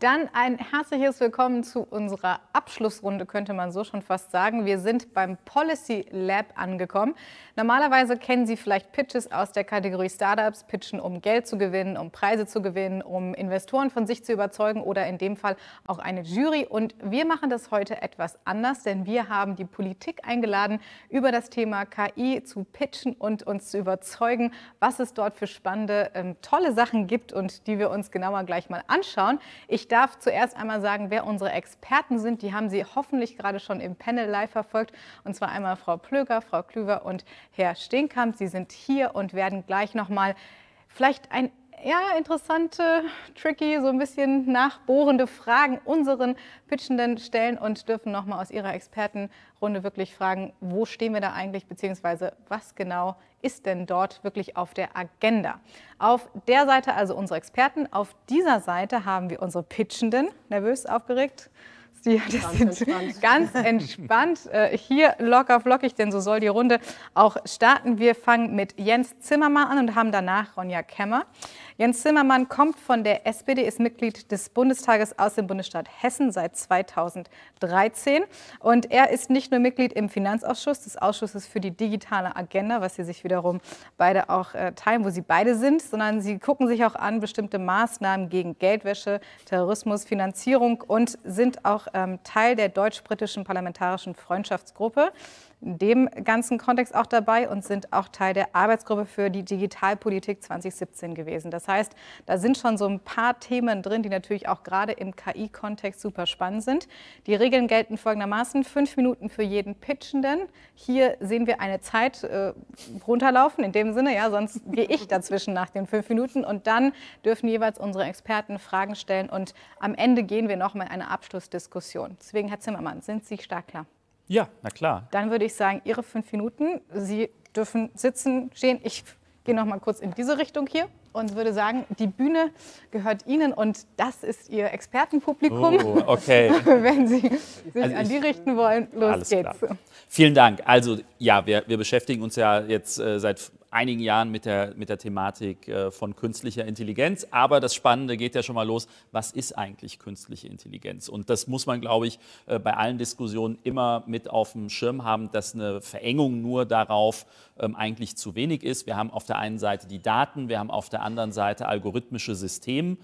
Dann ein herzliches Willkommen zu unserer Abschlussrunde, könnte man so schon fast sagen. Wir sind beim Policy Lab angekommen. Normalerweise kennen Sie vielleicht Pitches aus der Kategorie Startups, pitchen, um Geld zu gewinnen, um Preise zu gewinnen, um Investoren von sich zu überzeugen oder in dem Fall auch eine Jury. Und wir machen das heute etwas anders, denn wir haben die Politik eingeladen, über das Thema KI zu pitchen und uns zu überzeugen, was es dort für spannende, ähm, tolle Sachen gibt und die wir uns genauer gleich mal anschauen. Ich darf zuerst einmal sagen, wer unsere Experten sind. Die haben Sie hoffentlich gerade schon im Panel live verfolgt. Und zwar einmal Frau Plöger, Frau Klüver und Herr Steenkamp. Sie sind hier und werden gleich nochmal vielleicht ein ja, interessante, tricky, so ein bisschen nachbohrende Fragen unseren Pitchenden stellen und dürfen nochmal aus ihrer Expertenrunde wirklich fragen, wo stehen wir da eigentlich, beziehungsweise was genau ist denn dort wirklich auf der Agenda? Auf der Seite also unsere Experten, auf dieser Seite haben wir unsere Pitchenden, nervös, aufgeregt. Die, ganz entspannt. ganz äh, entspannt. hier locker flockig, denn so soll die Runde auch starten. Wir fangen mit Jens Zimmermann an und haben danach Ronja Kemmer. Jens Zimmermann kommt von der SPD, ist Mitglied des Bundestages aus dem Bundesstaat Hessen seit 2013. Und er ist nicht nur Mitglied im Finanzausschuss, des Ausschusses für die digitale Agenda, was sie sich wiederum beide auch äh, teilen, wo sie beide sind, sondern sie gucken sich auch an bestimmte Maßnahmen gegen Geldwäsche, Terrorismus, Finanzierung und sind auch ähm, Teil der deutsch-britischen parlamentarischen Freundschaftsgruppe in dem ganzen Kontext auch dabei und sind auch Teil der Arbeitsgruppe für die Digitalpolitik 2017 gewesen. Das heißt, da sind schon so ein paar Themen drin, die natürlich auch gerade im KI-Kontext super spannend sind. Die Regeln gelten folgendermaßen. Fünf Minuten für jeden Pitchenden. Hier sehen wir eine Zeit äh, runterlaufen, in dem Sinne, ja, sonst gehe ich dazwischen nach den fünf Minuten. Und dann dürfen jeweils unsere Experten Fragen stellen und am Ende gehen wir nochmal in eine Abschlussdiskussion. Deswegen, Herr Zimmermann, sind Sie stark klar? Ja, na klar. Dann würde ich sagen, Ihre fünf Minuten. Sie dürfen sitzen, stehen. Ich gehe noch mal kurz in diese Richtung hier und würde sagen, die Bühne gehört Ihnen und das ist Ihr Expertenpublikum. Oh, okay. Wenn Sie sich also an die richten wollen, los geht's. Klar. Vielen Dank. Also ja, wir, wir beschäftigen uns ja jetzt äh, seit einigen Jahren mit der, mit der Thematik äh, von künstlicher Intelligenz. Aber das Spannende geht ja schon mal los, was ist eigentlich künstliche Intelligenz? Und das muss man, glaube ich, äh, bei allen Diskussionen immer mit auf dem Schirm haben, dass eine Verengung nur darauf ähm, eigentlich zu wenig ist. Wir haben auf der einen Seite die Daten, wir haben auf der anderen Seite algorithmische Systeme.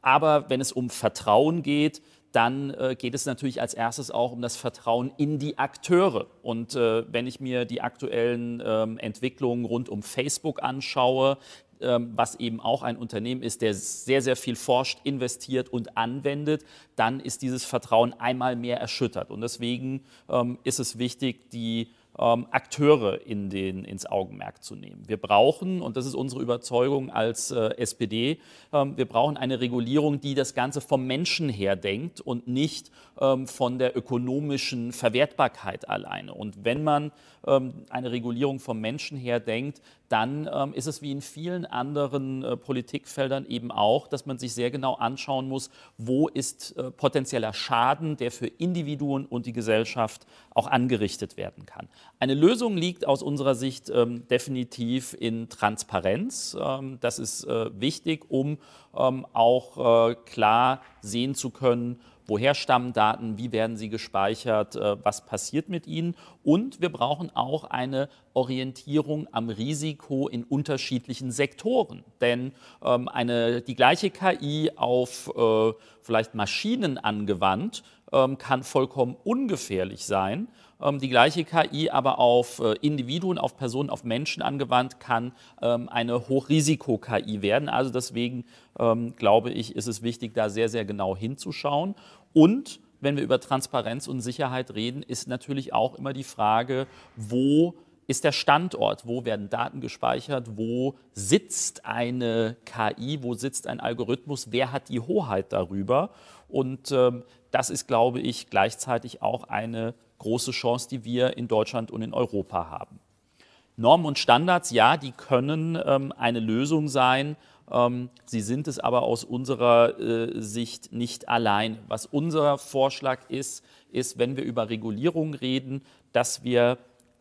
Aber wenn es um Vertrauen geht, dann äh, geht es natürlich als erstes auch um das Vertrauen in die Akteure. Und äh, wenn ich mir die aktuellen ähm, Entwicklungen rund um Facebook anschaue, ähm, was eben auch ein Unternehmen ist, der sehr, sehr viel forscht, investiert und anwendet, dann ist dieses Vertrauen einmal mehr erschüttert. Und deswegen ähm, ist es wichtig, die ähm, Akteure in den, ins Augenmerk zu nehmen. Wir brauchen, und das ist unsere Überzeugung als äh, SPD, ähm, wir brauchen eine Regulierung, die das Ganze vom Menschen her denkt und nicht ähm, von der ökonomischen Verwertbarkeit alleine. Und wenn man ähm, eine Regulierung vom Menschen her denkt, dann ähm, ist es wie in vielen anderen äh, Politikfeldern eben auch, dass man sich sehr genau anschauen muss, wo ist äh, potenzieller Schaden, der für Individuen und die Gesellschaft auch angerichtet werden kann. Eine Lösung liegt aus unserer Sicht ähm, definitiv in Transparenz. Ähm, das ist äh, wichtig, um ähm, auch äh, klar sehen zu können, woher stammen Daten, wie werden sie gespeichert, äh, was passiert mit ihnen. Und wir brauchen auch eine Orientierung am Risiko in unterschiedlichen Sektoren. Denn ähm, eine, die gleiche KI auf äh, vielleicht Maschinen angewandt ähm, kann vollkommen ungefährlich sein ähm, die gleiche KI aber auf äh, Individuen, auf Personen, auf Menschen angewandt, kann ähm, eine Hochrisiko-KI werden. Also deswegen ähm, glaube ich, ist es wichtig, da sehr, sehr genau hinzuschauen. Und wenn wir über Transparenz und Sicherheit reden, ist natürlich auch immer die Frage, wo ist der Standort, wo werden Daten gespeichert, wo sitzt eine KI, wo sitzt ein Algorithmus, wer hat die Hoheit darüber. Und ähm, das ist, glaube ich, gleichzeitig auch eine große Chance, die wir in Deutschland und in Europa haben. Normen und Standards, ja, die können ähm, eine Lösung sein. Ähm, sie sind es aber aus unserer äh, Sicht nicht allein. Was unser Vorschlag ist, ist, wenn wir über Regulierung reden, dass wir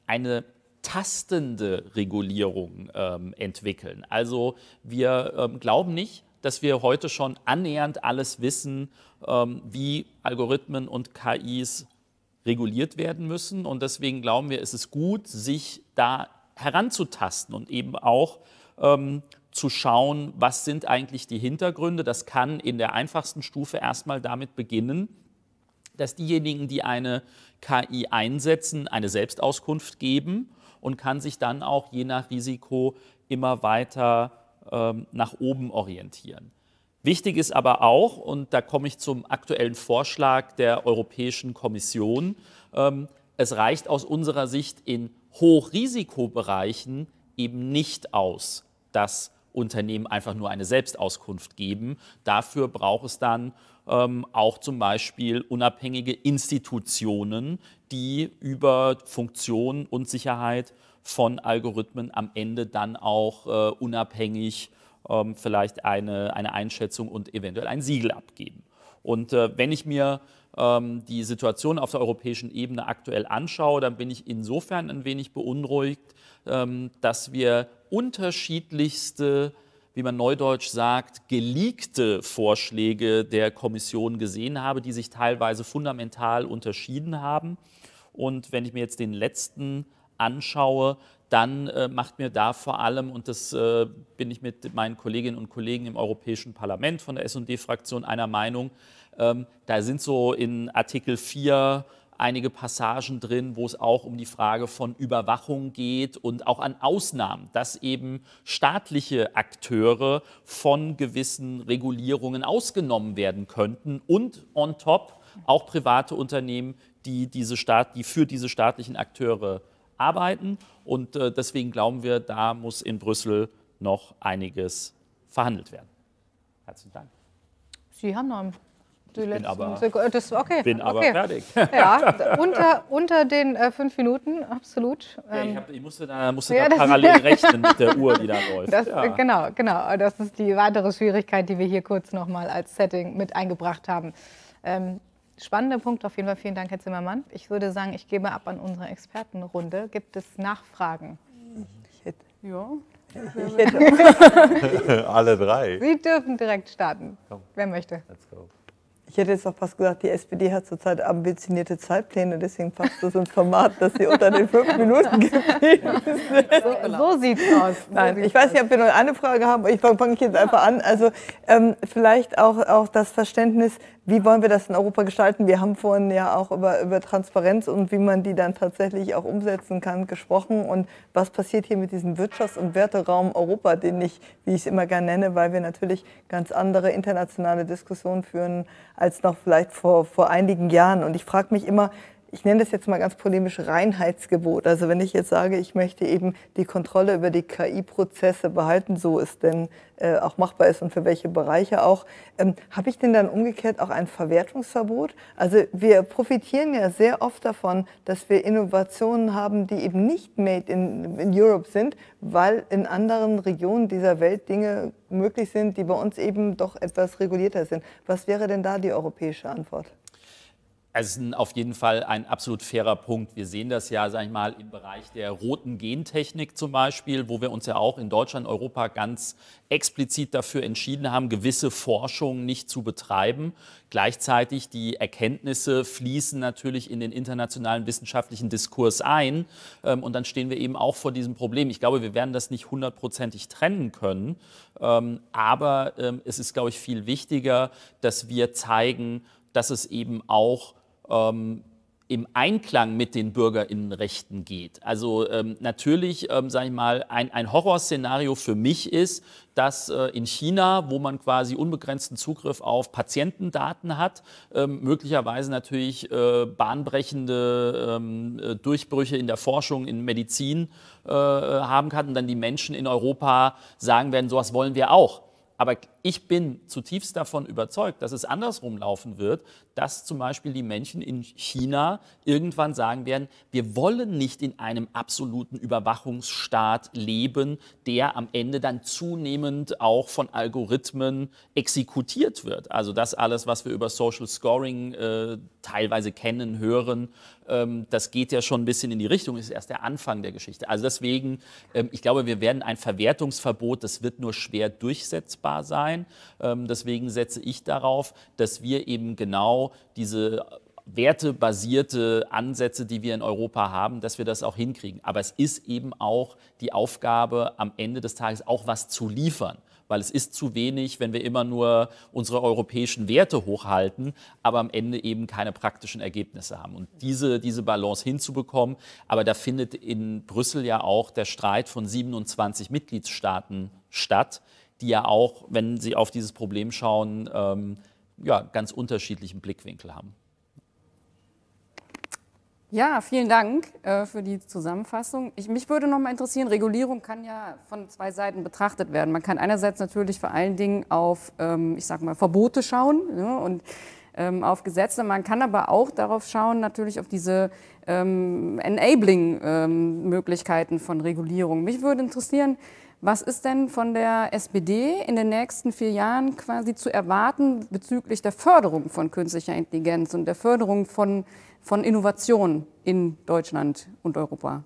eine tastende Regulierung ähm, entwickeln. Also wir ähm, glauben nicht, dass wir heute schon annähernd alles wissen, ähm, wie Algorithmen und KIs reguliert werden müssen. Und deswegen glauben wir, ist es gut, sich da heranzutasten und eben auch ähm, zu schauen, was sind eigentlich die Hintergründe. Das kann in der einfachsten Stufe erstmal damit beginnen, dass diejenigen, die eine KI einsetzen, eine Selbstauskunft geben und kann sich dann auch je nach Risiko immer weiter ähm, nach oben orientieren. Wichtig ist aber auch, und da komme ich zum aktuellen Vorschlag der Europäischen Kommission, ähm, es reicht aus unserer Sicht in Hochrisikobereichen eben nicht aus, dass Unternehmen einfach nur eine Selbstauskunft geben. Dafür braucht es dann ähm, auch zum Beispiel unabhängige Institutionen, die über Funktion und Sicherheit von Algorithmen am Ende dann auch äh, unabhängig ähm, vielleicht eine, eine Einschätzung und eventuell ein Siegel abgeben. Und äh, wenn ich mir ähm, die Situation auf der europäischen Ebene aktuell anschaue, dann bin ich insofern ein wenig beunruhigt, ähm, dass wir unterschiedlichste wie man neudeutsch sagt, geleakte Vorschläge der Kommission gesehen habe, die sich teilweise fundamental unterschieden haben. Und wenn ich mir jetzt den letzten anschaue, dann äh, macht mir da vor allem, und das äh, bin ich mit meinen Kolleginnen und Kollegen im Europäischen Parlament von der SD-Fraktion einer Meinung, ähm, da sind so in Artikel 4 einige Passagen drin, wo es auch um die Frage von Überwachung geht und auch an Ausnahmen, dass eben staatliche Akteure von gewissen Regulierungen ausgenommen werden könnten und on top auch private Unternehmen, die, diese Staat, die für diese staatlichen Akteure äh, arbeiten. Und äh, deswegen glauben wir, da muss in Brüssel noch einiges verhandelt werden. Herzlichen Dank. Sie haben noch einen ich bin aber, äh, das, okay. bin aber okay. fertig. Ja, unter, unter den äh, fünf Minuten, absolut. Ähm, ja, ich, ähm, hab, ich, musste da, musste ja, da parallel rechnen mit der Uhr, die da läuft. Das, ja. Genau, genau. Das ist die weitere Schwierigkeit, die wir hier kurz nochmal als Setting mit eingebracht haben. Ähm, Spannender Punkt auf jeden Fall. Vielen Dank, Herr Zimmermann. Ich würde sagen, ich gebe ab an unsere Expertenrunde. Gibt es Nachfragen? Ich hätte, ja. Ich hätte Alle drei. Sie dürfen direkt starten. Komm. Wer möchte? Let's go. Ich hätte jetzt auch fast gesagt, die SPD hat zurzeit ambitionierte Zeitpläne, deswegen passt das ins Format, dass sie unter den fünf Minuten geblieben sind. So, so es aus. Nein, sieht's ich weiß nicht, ob wir noch eine Frage haben, ich fange fang jetzt einfach an. Also ähm, vielleicht auch, auch das Verständnis, wie wollen wir das in Europa gestalten? Wir haben vorhin ja auch über, über Transparenz und wie man die dann tatsächlich auch umsetzen kann gesprochen. Und was passiert hier mit diesem Wirtschafts- und Werteraum Europa, den ich, wie ich es immer gerne nenne, weil wir natürlich ganz andere internationale Diskussionen führen als noch vielleicht vor, vor einigen Jahren. Und ich frage mich immer, ich nenne das jetzt mal ganz polemisch Reinheitsgebot. Also wenn ich jetzt sage, ich möchte eben die Kontrolle über die KI-Prozesse behalten, so es denn äh, auch machbar ist und für welche Bereiche auch, ähm, habe ich denn dann umgekehrt auch ein Verwertungsverbot? Also wir profitieren ja sehr oft davon, dass wir Innovationen haben, die eben nicht made in, in Europe sind, weil in anderen Regionen dieser Welt Dinge möglich sind, die bei uns eben doch etwas regulierter sind. Was wäre denn da die europäische Antwort? es ist auf jeden Fall ein absolut fairer Punkt. Wir sehen das ja, sage ich mal, im Bereich der roten Gentechnik zum Beispiel, wo wir uns ja auch in Deutschland, Europa ganz explizit dafür entschieden haben, gewisse Forschungen nicht zu betreiben. Gleichzeitig die Erkenntnisse fließen natürlich in den internationalen wissenschaftlichen Diskurs ein. Ähm, und dann stehen wir eben auch vor diesem Problem. Ich glaube, wir werden das nicht hundertprozentig trennen können. Ähm, aber ähm, es ist, glaube ich, viel wichtiger, dass wir zeigen, dass es eben auch ähm, im Einklang mit den Bürgerinnenrechten geht. Also ähm, natürlich, ähm, sage ich mal, ein, ein Horrorszenario für mich ist, dass äh, in China, wo man quasi unbegrenzten Zugriff auf Patientendaten hat, ähm, möglicherweise natürlich äh, bahnbrechende ähm, äh, Durchbrüche in der Forschung, in Medizin äh, haben kann und dann die Menschen in Europa sagen werden, sowas wollen wir auch. Aber ich bin zutiefst davon überzeugt, dass es andersrum laufen wird, dass zum Beispiel die Menschen in China irgendwann sagen werden, wir wollen nicht in einem absoluten Überwachungsstaat leben, der am Ende dann zunehmend auch von Algorithmen exekutiert wird. Also das alles, was wir über Social Scoring äh, teilweise kennen, hören, ähm, das geht ja schon ein bisschen in die Richtung, ist erst der Anfang der Geschichte. Also deswegen, ähm, ich glaube, wir werden ein Verwertungsverbot, das wird nur schwer durchsetzbar sein sein. Ähm, deswegen setze ich darauf, dass wir eben genau diese wertebasierte Ansätze, die wir in Europa haben, dass wir das auch hinkriegen. Aber es ist eben auch die Aufgabe, am Ende des Tages auch was zu liefern. Weil es ist zu wenig, wenn wir immer nur unsere europäischen Werte hochhalten, aber am Ende eben keine praktischen Ergebnisse haben. Und diese, diese Balance hinzubekommen, aber da findet in Brüssel ja auch der Streit von 27 Mitgliedstaaten statt, die ja auch, wenn sie auf dieses Problem schauen, ähm, ja, ganz unterschiedlichen Blickwinkel haben. Ja, vielen Dank äh, für die Zusammenfassung. Ich, mich würde noch mal interessieren, Regulierung kann ja von zwei Seiten betrachtet werden. Man kann einerseits natürlich vor allen Dingen auf, ähm, ich sag mal, Verbote schauen ja, ne, und ähm, auf Gesetze. Man kann aber auch darauf schauen, natürlich auf diese ähm, Enabling-Möglichkeiten ähm, von Regulierung. Mich würde interessieren, was ist denn von der SPD in den nächsten vier Jahren quasi zu erwarten bezüglich der Förderung von künstlicher Intelligenz und der Förderung von, von Innovation in Deutschland und Europa?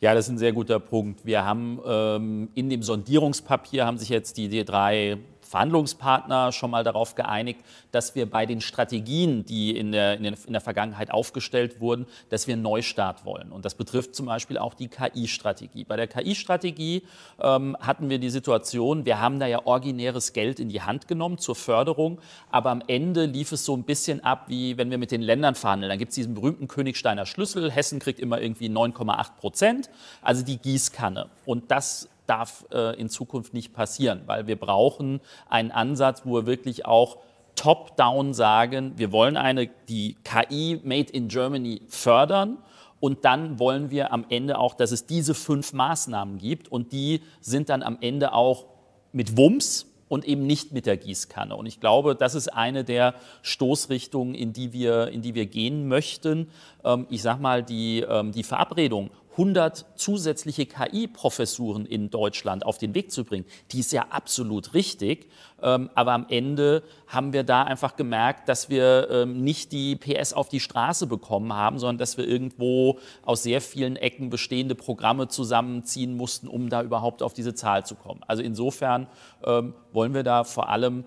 Ja, das ist ein sehr guter Punkt. Wir haben ähm, in dem Sondierungspapier haben sich jetzt die drei Verhandlungspartner schon mal darauf geeinigt, dass wir bei den Strategien, die in der, in, den, in der Vergangenheit aufgestellt wurden, dass wir einen Neustart wollen. Und das betrifft zum Beispiel auch die KI-Strategie. Bei der KI-Strategie ähm, hatten wir die Situation, wir haben da ja originäres Geld in die Hand genommen zur Förderung, aber am Ende lief es so ein bisschen ab, wie wenn wir mit den Ländern verhandeln. Dann gibt es diesen berühmten Königsteiner Schlüssel, Hessen kriegt immer irgendwie 9,8 Prozent, also die Gießkanne. Und das darf äh, in Zukunft nicht passieren, weil wir brauchen einen Ansatz, wo wir wirklich auch top-down sagen, wir wollen eine, die KI Made in Germany fördern. Und dann wollen wir am Ende auch, dass es diese fünf Maßnahmen gibt und die sind dann am Ende auch mit Wumms und eben nicht mit der Gießkanne. Und ich glaube, das ist eine der Stoßrichtungen, in die wir, in die wir gehen möchten. Ähm, ich sage mal, die, ähm, die Verabredung 100 zusätzliche KI-Professuren in Deutschland auf den Weg zu bringen. Die ist ja absolut richtig. Ähm, aber am Ende haben wir da einfach gemerkt, dass wir ähm, nicht die PS auf die Straße bekommen haben, sondern dass wir irgendwo aus sehr vielen Ecken bestehende Programme zusammenziehen mussten, um da überhaupt auf diese Zahl zu kommen. Also insofern ähm, wollen wir da vor allem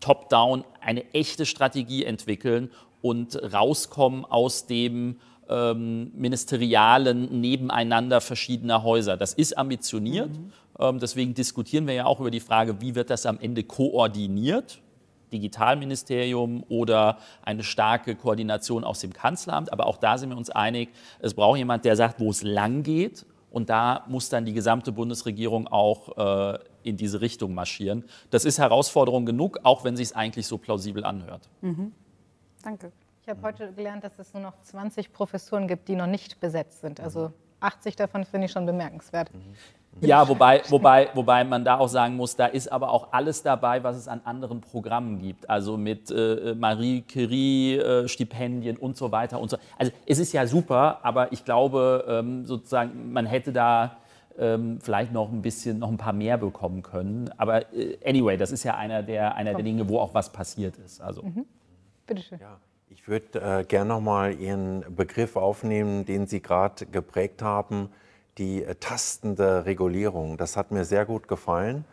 top-down eine echte Strategie entwickeln und rauskommen aus dem, ähm, ministerialen Nebeneinander verschiedener Häuser. Das ist ambitioniert. Mhm. Ähm, deswegen diskutieren wir ja auch über die Frage, wie wird das am Ende koordiniert? Digitalministerium oder eine starke Koordination aus dem Kanzleramt. Aber auch da sind wir uns einig, es braucht jemand, der sagt, wo es lang geht. Und da muss dann die gesamte Bundesregierung auch äh, in diese Richtung marschieren. Das ist Herausforderung genug, auch wenn sich es eigentlich so plausibel anhört. Mhm. Danke. Ich habe heute gelernt, dass es nur noch 20 Professuren gibt, die noch nicht besetzt sind. Also 80 mhm. davon finde ich schon bemerkenswert. Mhm. Ja, wobei, wobei, wobei man da auch sagen muss, da ist aber auch alles dabei, was es an anderen Programmen gibt. Also mit äh, Marie Curie-Stipendien äh, und so weiter und so. Also es ist ja super, aber ich glaube ähm, sozusagen, man hätte da ähm, vielleicht noch ein bisschen, noch ein paar mehr bekommen können. Aber äh, anyway, das ist ja einer der, einer der Dinge, wo auch was passiert ist. Also. Mhm. Bitteschön. Ja. Ich würde äh, gerne nochmal Ihren Begriff aufnehmen, den Sie gerade geprägt haben, die äh, tastende Regulierung. Das hat mir sehr gut gefallen.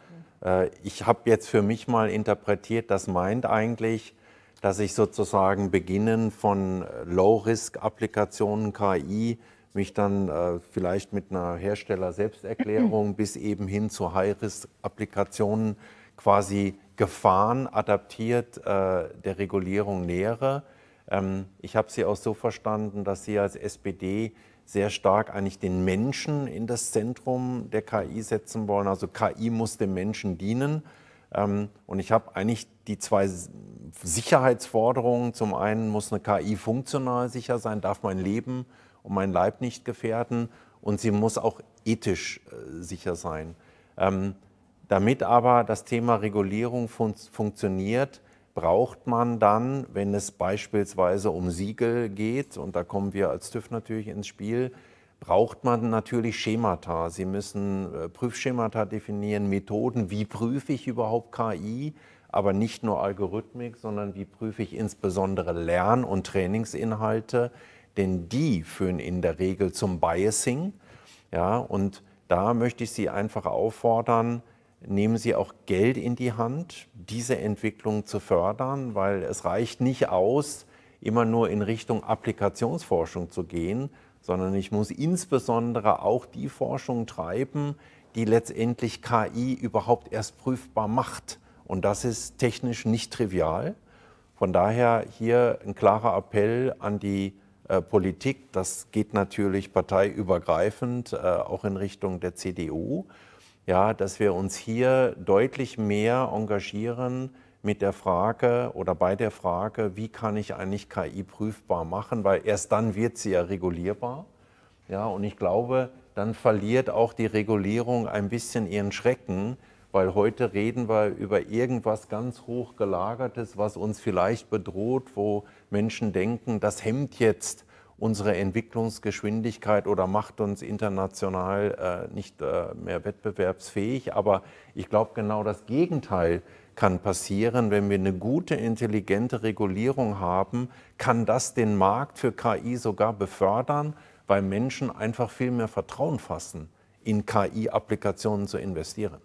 Mhm. Äh, ich habe jetzt für mich mal interpretiert, das meint eigentlich, dass ich sozusagen beginnen von äh, Low-Risk-Applikationen, KI, mich dann äh, vielleicht mit einer Hersteller-Selbsterklärung bis eben hin zu High-Risk-Applikationen quasi Gefahren adaptiert äh, der Regulierung nähere. Ähm, ich habe Sie auch so verstanden, dass Sie als SPD sehr stark eigentlich den Menschen in das Zentrum der KI setzen wollen. Also KI muss dem Menschen dienen. Ähm, und ich habe eigentlich die zwei Sicherheitsforderungen. Zum einen muss eine KI funktional sicher sein, darf mein Leben und mein Leib nicht gefährden. Und sie muss auch ethisch äh, sicher sein. Ähm, damit aber das Thema Regulierung fun funktioniert, braucht man dann, wenn es beispielsweise um Siegel geht, und da kommen wir als TÜV natürlich ins Spiel, braucht man natürlich Schemata. Sie müssen äh, Prüfschemata definieren, Methoden, wie prüfe ich überhaupt KI, aber nicht nur Algorithmik, sondern wie prüfe ich insbesondere Lern- und Trainingsinhalte, denn die führen in der Regel zum Biasing. Ja, und da möchte ich Sie einfach auffordern, nehmen Sie auch Geld in die Hand, diese Entwicklung zu fördern, weil es reicht nicht aus, immer nur in Richtung Applikationsforschung zu gehen, sondern ich muss insbesondere auch die Forschung treiben, die letztendlich KI überhaupt erst prüfbar macht. Und das ist technisch nicht trivial. Von daher hier ein klarer Appell an die äh, Politik. Das geht natürlich parteiübergreifend, äh, auch in Richtung der CDU ja, dass wir uns hier deutlich mehr engagieren mit der Frage oder bei der Frage, wie kann ich eigentlich KI prüfbar machen, weil erst dann wird sie ja regulierbar. Ja, und ich glaube, dann verliert auch die Regulierung ein bisschen ihren Schrecken, weil heute reden wir über irgendwas ganz hochgelagertes, was uns vielleicht bedroht, wo Menschen denken, das hemmt jetzt unsere Entwicklungsgeschwindigkeit oder macht uns international äh, nicht äh, mehr wettbewerbsfähig. Aber ich glaube, genau das Gegenteil kann passieren. Wenn wir eine gute, intelligente Regulierung haben, kann das den Markt für KI sogar befördern, weil Menschen einfach viel mehr Vertrauen fassen, in KI-Applikationen zu investieren.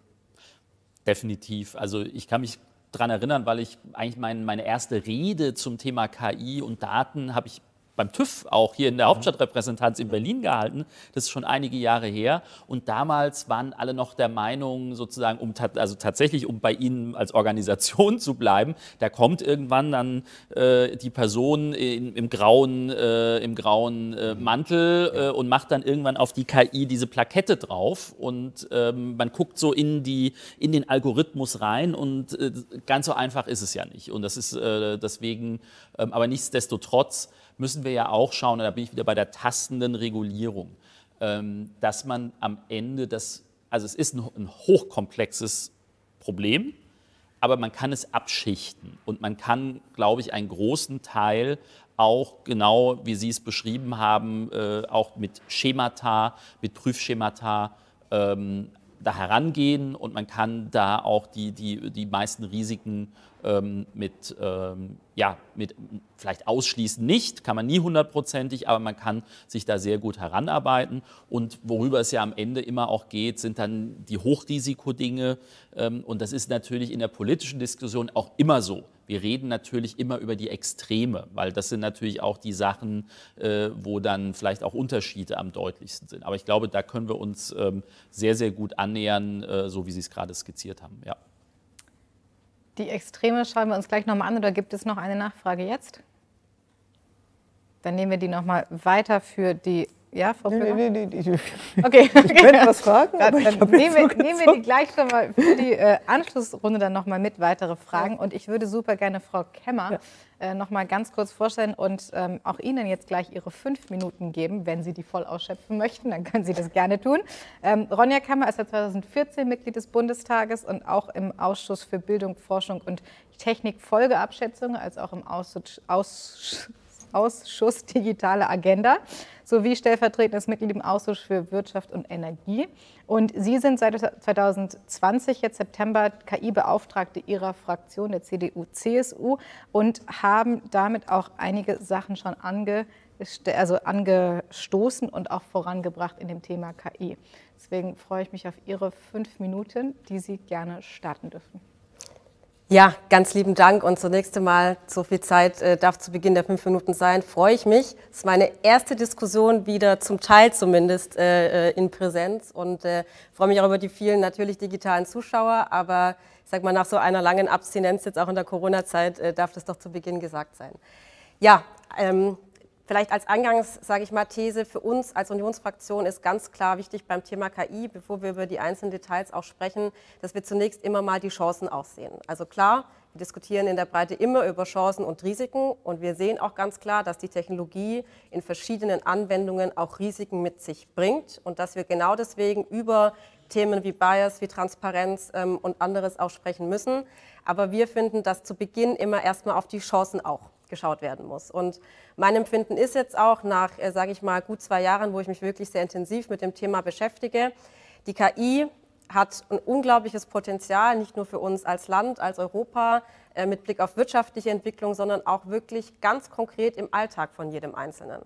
Definitiv. Also ich kann mich daran erinnern, weil ich eigentlich mein, meine erste Rede zum Thema KI und Daten habe ich beim TÜV auch hier in der Hauptstadtrepräsentanz in Berlin gehalten. Das ist schon einige Jahre her. Und damals waren alle noch der Meinung, sozusagen, um ta also tatsächlich, um bei Ihnen als Organisation zu bleiben, da kommt irgendwann dann äh, die Person in, im grauen, äh, im grauen äh, mhm. Mantel äh, und macht dann irgendwann auf die KI diese Plakette drauf. Und ähm, man guckt so in, die, in den Algorithmus rein. Und äh, ganz so einfach ist es ja nicht. Und das ist äh, deswegen, ähm, aber nichtsdestotrotz, müssen wir ja auch schauen, und da bin ich wieder bei der tastenden Regulierung, ähm, dass man am Ende das, also es ist ein hochkomplexes Problem, aber man kann es abschichten und man kann, glaube ich, einen großen Teil auch genau, wie Sie es beschrieben haben, äh, auch mit Schemata, mit Prüfschemata ähm, da herangehen und man kann da auch die, die, die meisten Risiken ähm, mit, ähm, ja, mit vielleicht ausschließen nicht, kann man nie hundertprozentig, aber man kann sich da sehr gut heranarbeiten. Und worüber es ja am Ende immer auch geht, sind dann die Hochrisikodinge. Ähm, und das ist natürlich in der politischen Diskussion auch immer so. Wir reden natürlich immer über die Extreme, weil das sind natürlich auch die Sachen, äh, wo dann vielleicht auch Unterschiede am deutlichsten sind. Aber ich glaube, da können wir uns ähm, sehr, sehr gut annähern, äh, so wie Sie es gerade skizziert haben. Ja. Die Extreme schauen wir uns gleich nochmal an oder gibt es noch eine Nachfrage jetzt? Dann nehmen wir die nochmal weiter für die. Ja, Frau Püller? Nee, nee, nee, nee. Okay, okay. Ich werde was fragen. Dann, dann nehmen, wir, so nehmen wir die gleich schon mal für die äh, Anschlussrunde dann nochmal mit weitere Fragen. Und ich würde super gerne Frau Kemmer ja äh, noch mal ganz kurz vorstellen und ähm, auch Ihnen jetzt gleich Ihre fünf Minuten geben, wenn Sie die voll ausschöpfen möchten, dann können Sie das gerne tun. Ähm, Ronja Kammer ist seit 2014 Mitglied des Bundestages und auch im Ausschuss für Bildung, Forschung und Technik Folgeabschätzung, als auch im Ausschuss, Ausschuss Ausschuss Digitale Agenda sowie stellvertretendes Mitglied im Ausschuss für Wirtschaft und Energie. Und Sie sind seit 2020, jetzt September, KI-Beauftragte Ihrer Fraktion, der CDU-CSU, und haben damit auch einige Sachen schon ange, also angestoßen und auch vorangebracht in dem Thema KI. Deswegen freue ich mich auf Ihre fünf Minuten, die Sie gerne starten dürfen. Ja, ganz lieben Dank und zunächst einmal, so viel Zeit äh, darf zu Beginn der fünf Minuten sein, freue ich mich. Es ist meine erste Diskussion wieder, zum Teil zumindest, äh, äh, in Präsenz und äh, freue mich auch über die vielen natürlich digitalen Zuschauer, aber ich sag mal, nach so einer langen Abstinenz jetzt auch in der Corona-Zeit äh, darf das doch zu Beginn gesagt sein. Ja, ähm, Vielleicht als Eingangs, sage ich mal, These für uns als Unionsfraktion ist ganz klar wichtig beim Thema KI, bevor wir über die einzelnen Details auch sprechen, dass wir zunächst immer mal die Chancen auch sehen. Also klar, wir diskutieren in der Breite immer über Chancen und Risiken und wir sehen auch ganz klar, dass die Technologie in verschiedenen Anwendungen auch Risiken mit sich bringt und dass wir genau deswegen über Themen wie Bias, wie Transparenz ähm, und anderes auch sprechen müssen. Aber wir finden, dass zu Beginn immer erstmal auf die Chancen auch geschaut werden muss. Und mein Empfinden ist jetzt auch nach, äh, sage ich mal, gut zwei Jahren, wo ich mich wirklich sehr intensiv mit dem Thema beschäftige, die KI hat ein unglaubliches Potenzial, nicht nur für uns als Land, als Europa, äh, mit Blick auf wirtschaftliche Entwicklung, sondern auch wirklich ganz konkret im Alltag von jedem Einzelnen.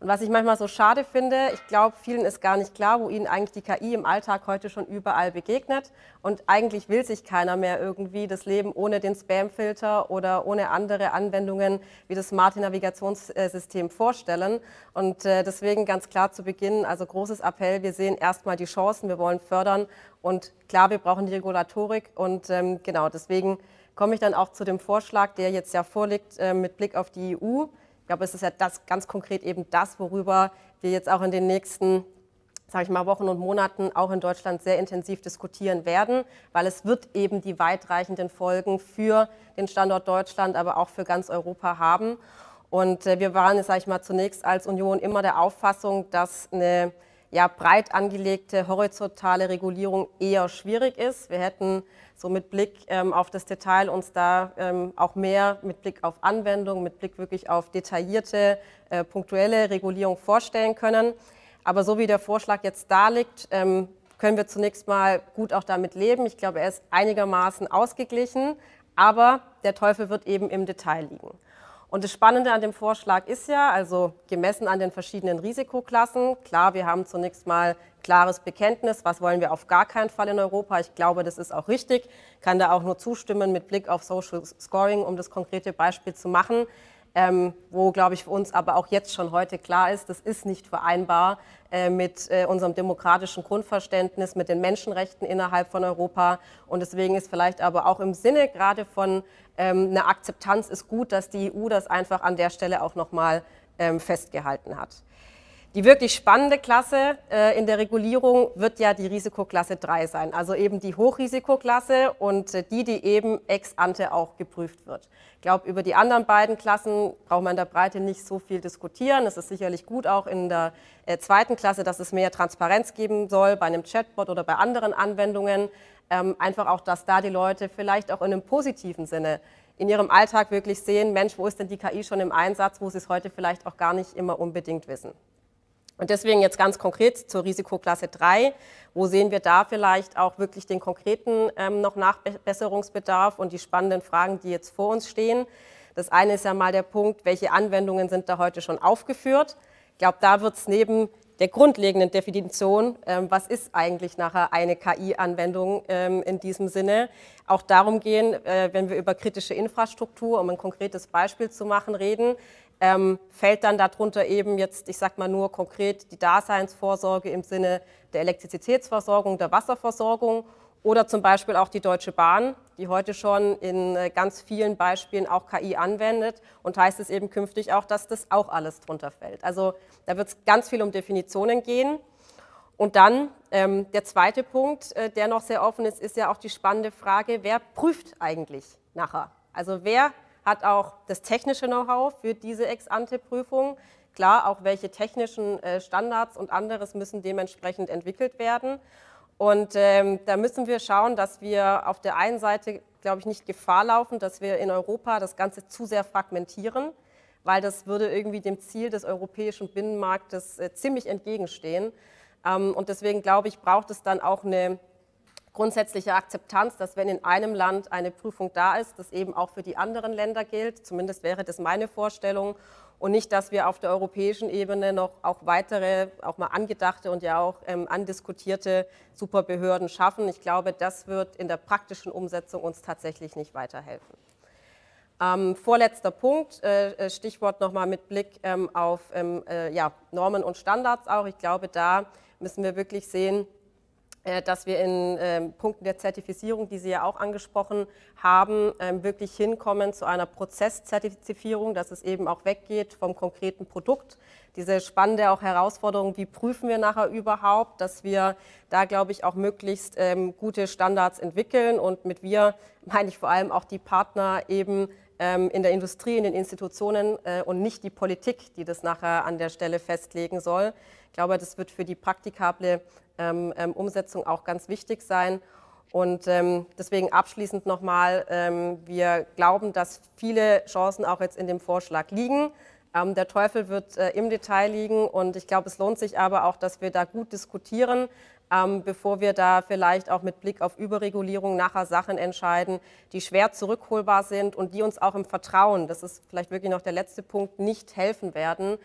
Und was ich manchmal so schade finde, ich glaube, vielen ist gar nicht klar, wo ihnen eigentlich die KI im Alltag heute schon überall begegnet. Und eigentlich will sich keiner mehr irgendwie das Leben ohne den Spamfilter oder ohne andere Anwendungen wie das smarte Navigationssystem vorstellen. Und äh, deswegen ganz klar zu Beginn, also großes Appell, wir sehen erstmal die Chancen, wir wollen fördern. Und klar, wir brauchen die Regulatorik. Und ähm, genau deswegen komme ich dann auch zu dem Vorschlag, der jetzt ja vorliegt äh, mit Blick auf die EU ich glaube, es ist ja das, ganz konkret eben das, worüber wir jetzt auch in den nächsten sage ich mal, Wochen und Monaten auch in Deutschland sehr intensiv diskutieren werden, weil es wird eben die weitreichenden Folgen für den Standort Deutschland, aber auch für ganz Europa haben. Und äh, wir waren, sage ich mal, zunächst als Union immer der Auffassung, dass eine ja, breit angelegte horizontale Regulierung eher schwierig ist. Wir hätten so mit Blick ähm, auf das Detail uns da ähm, auch mehr mit Blick auf Anwendung, mit Blick wirklich auf detaillierte, äh, punktuelle Regulierung vorstellen können. Aber so wie der Vorschlag jetzt da liegt, ähm, können wir zunächst mal gut auch damit leben. Ich glaube, er ist einigermaßen ausgeglichen, aber der Teufel wird eben im Detail liegen. Und das Spannende an dem Vorschlag ist ja, also gemessen an den verschiedenen Risikoklassen, klar, wir haben zunächst mal klares Bekenntnis, was wollen wir auf gar keinen Fall in Europa. Ich glaube, das ist auch richtig, kann da auch nur zustimmen mit Blick auf Social Scoring, um das konkrete Beispiel zu machen ähm, wo, glaube ich, für uns aber auch jetzt schon heute klar ist, das ist nicht vereinbar äh, mit äh, unserem demokratischen Grundverständnis, mit den Menschenrechten innerhalb von Europa. Und deswegen ist vielleicht aber auch im Sinne gerade von ähm, einer Akzeptanz ist gut, dass die EU das einfach an der Stelle auch nochmal ähm, festgehalten hat. Die wirklich spannende Klasse äh, in der Regulierung wird ja die Risikoklasse 3 sein, also eben die Hochrisikoklasse und äh, die, die eben ex ante auch geprüft wird. Ich glaube, über die anderen beiden Klassen braucht man in der Breite nicht so viel diskutieren. Es ist sicherlich gut auch in der äh, zweiten Klasse, dass es mehr Transparenz geben soll bei einem Chatbot oder bei anderen Anwendungen. Ähm, einfach auch, dass da die Leute vielleicht auch in einem positiven Sinne in ihrem Alltag wirklich sehen, Mensch, wo ist denn die KI schon im Einsatz, wo sie es heute vielleicht auch gar nicht immer unbedingt wissen. Und deswegen jetzt ganz konkret zur Risikoklasse 3. Wo sehen wir da vielleicht auch wirklich den konkreten ähm, noch Nachbesserungsbedarf und die spannenden Fragen, die jetzt vor uns stehen? Das eine ist ja mal der Punkt, welche Anwendungen sind da heute schon aufgeführt? Ich glaube, da wird es neben der grundlegenden Definition, ähm, was ist eigentlich nachher eine KI-Anwendung ähm, in diesem Sinne, auch darum gehen, äh, wenn wir über kritische Infrastruktur, um ein konkretes Beispiel zu machen, reden, ähm, fällt dann darunter eben jetzt, ich sage mal nur konkret, die Daseinsvorsorge im Sinne der Elektrizitätsversorgung, der Wasserversorgung oder zum Beispiel auch die Deutsche Bahn, die heute schon in äh, ganz vielen Beispielen auch KI anwendet und heißt es eben künftig auch, dass das auch alles drunter fällt. Also da wird es ganz viel um Definitionen gehen. Und dann ähm, der zweite Punkt, äh, der noch sehr offen ist, ist ja auch die spannende Frage, wer prüft eigentlich nachher? Also wer hat auch das technische Know-how für diese Ex-ante-Prüfung. Klar, auch welche technischen äh, Standards und anderes müssen dementsprechend entwickelt werden. Und ähm, da müssen wir schauen, dass wir auf der einen Seite, glaube ich, nicht Gefahr laufen, dass wir in Europa das Ganze zu sehr fragmentieren, weil das würde irgendwie dem Ziel des europäischen Binnenmarktes äh, ziemlich entgegenstehen. Ähm, und deswegen, glaube ich, braucht es dann auch eine grundsätzliche Akzeptanz, dass wenn in einem Land eine Prüfung da ist, das eben auch für die anderen Länder gilt. Zumindest wäre das meine Vorstellung. Und nicht, dass wir auf der europäischen Ebene noch auch weitere, auch mal angedachte und ja auch ähm, andiskutierte Superbehörden schaffen. Ich glaube, das wird in der praktischen Umsetzung uns tatsächlich nicht weiterhelfen. Ähm, vorletzter Punkt, äh, äh Stichwort nochmal mit Blick ähm, auf ähm, äh, ja, Normen und Standards auch. Ich glaube, da müssen wir wirklich sehen, äh, dass wir in ähm, Punkten der Zertifizierung, die Sie ja auch angesprochen haben, ähm, wirklich hinkommen zu einer Prozesszertifizierung, dass es eben auch weggeht vom konkreten Produkt. Diese spannende auch Herausforderung, wie prüfen wir nachher überhaupt, dass wir da, glaube ich, auch möglichst ähm, gute Standards entwickeln. Und mit wir meine ich vor allem auch die Partner eben ähm, in der Industrie, in den Institutionen äh, und nicht die Politik, die das nachher an der Stelle festlegen soll. Ich glaube, das wird für die praktikable ähm, ähm, Umsetzung auch ganz wichtig sein. Und ähm, deswegen abschließend nochmal, ähm, wir glauben, dass viele Chancen auch jetzt in dem Vorschlag liegen. Ähm, der Teufel wird äh, im Detail liegen und ich glaube, es lohnt sich aber auch, dass wir da gut diskutieren, ähm, bevor wir da vielleicht auch mit Blick auf Überregulierung nachher Sachen entscheiden, die schwer zurückholbar sind und die uns auch im Vertrauen, das ist vielleicht wirklich noch der letzte Punkt, nicht helfen werden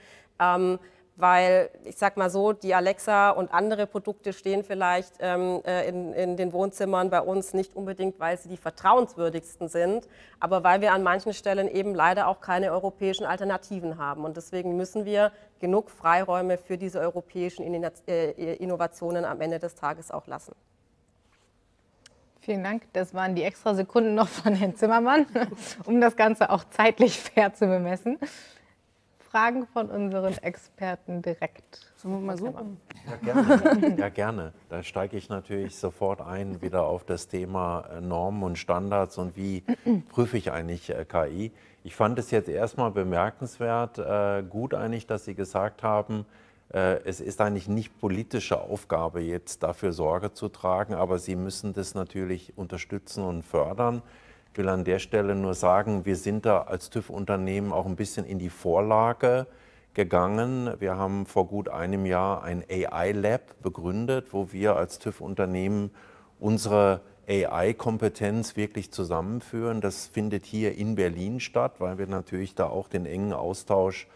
weil ich sag mal so, die Alexa und andere Produkte stehen vielleicht ähm, äh, in, in, den Wohnzimmern bei uns nicht unbedingt, weil sie die vertrauenswürdigsten sind, aber weil wir an manchen Stellen eben leider auch keine europäischen Alternativen haben. Und deswegen müssen wir genug Freiräume für diese europäischen äh, Innovationen am Ende des Tages auch lassen. Vielen Dank. Das waren die extra Sekunden noch von Herrn Zimmermann, um das Ganze auch zeitlich fair zu bemessen. Fragen von unseren Experten direkt. Sollen wir mal suchen? Ja, gerne. Ja, gerne. Da steige ich natürlich sofort ein, wieder auf das Thema äh, Normen und Standards und wie prüfe ich eigentlich äh, KI. Ich fand es jetzt erstmal bemerkenswert, äh, gut eigentlich, dass Sie gesagt haben, es ist eigentlich nicht politische Aufgabe, jetzt dafür Sorge zu tragen, aber Sie müssen das natürlich unterstützen und fördern will an der Stelle nur sagen, wir sind da als TÜV-Unternehmen auch ein bisschen in die Vorlage gegangen. Wir haben vor gut einem Jahr ein AI-Lab begründet, wo wir als TÜV-Unternehmen unsere AI-Kompetenz wirklich zusammenführen. Das findet hier in Berlin statt, weil wir natürlich da auch den engen Austausch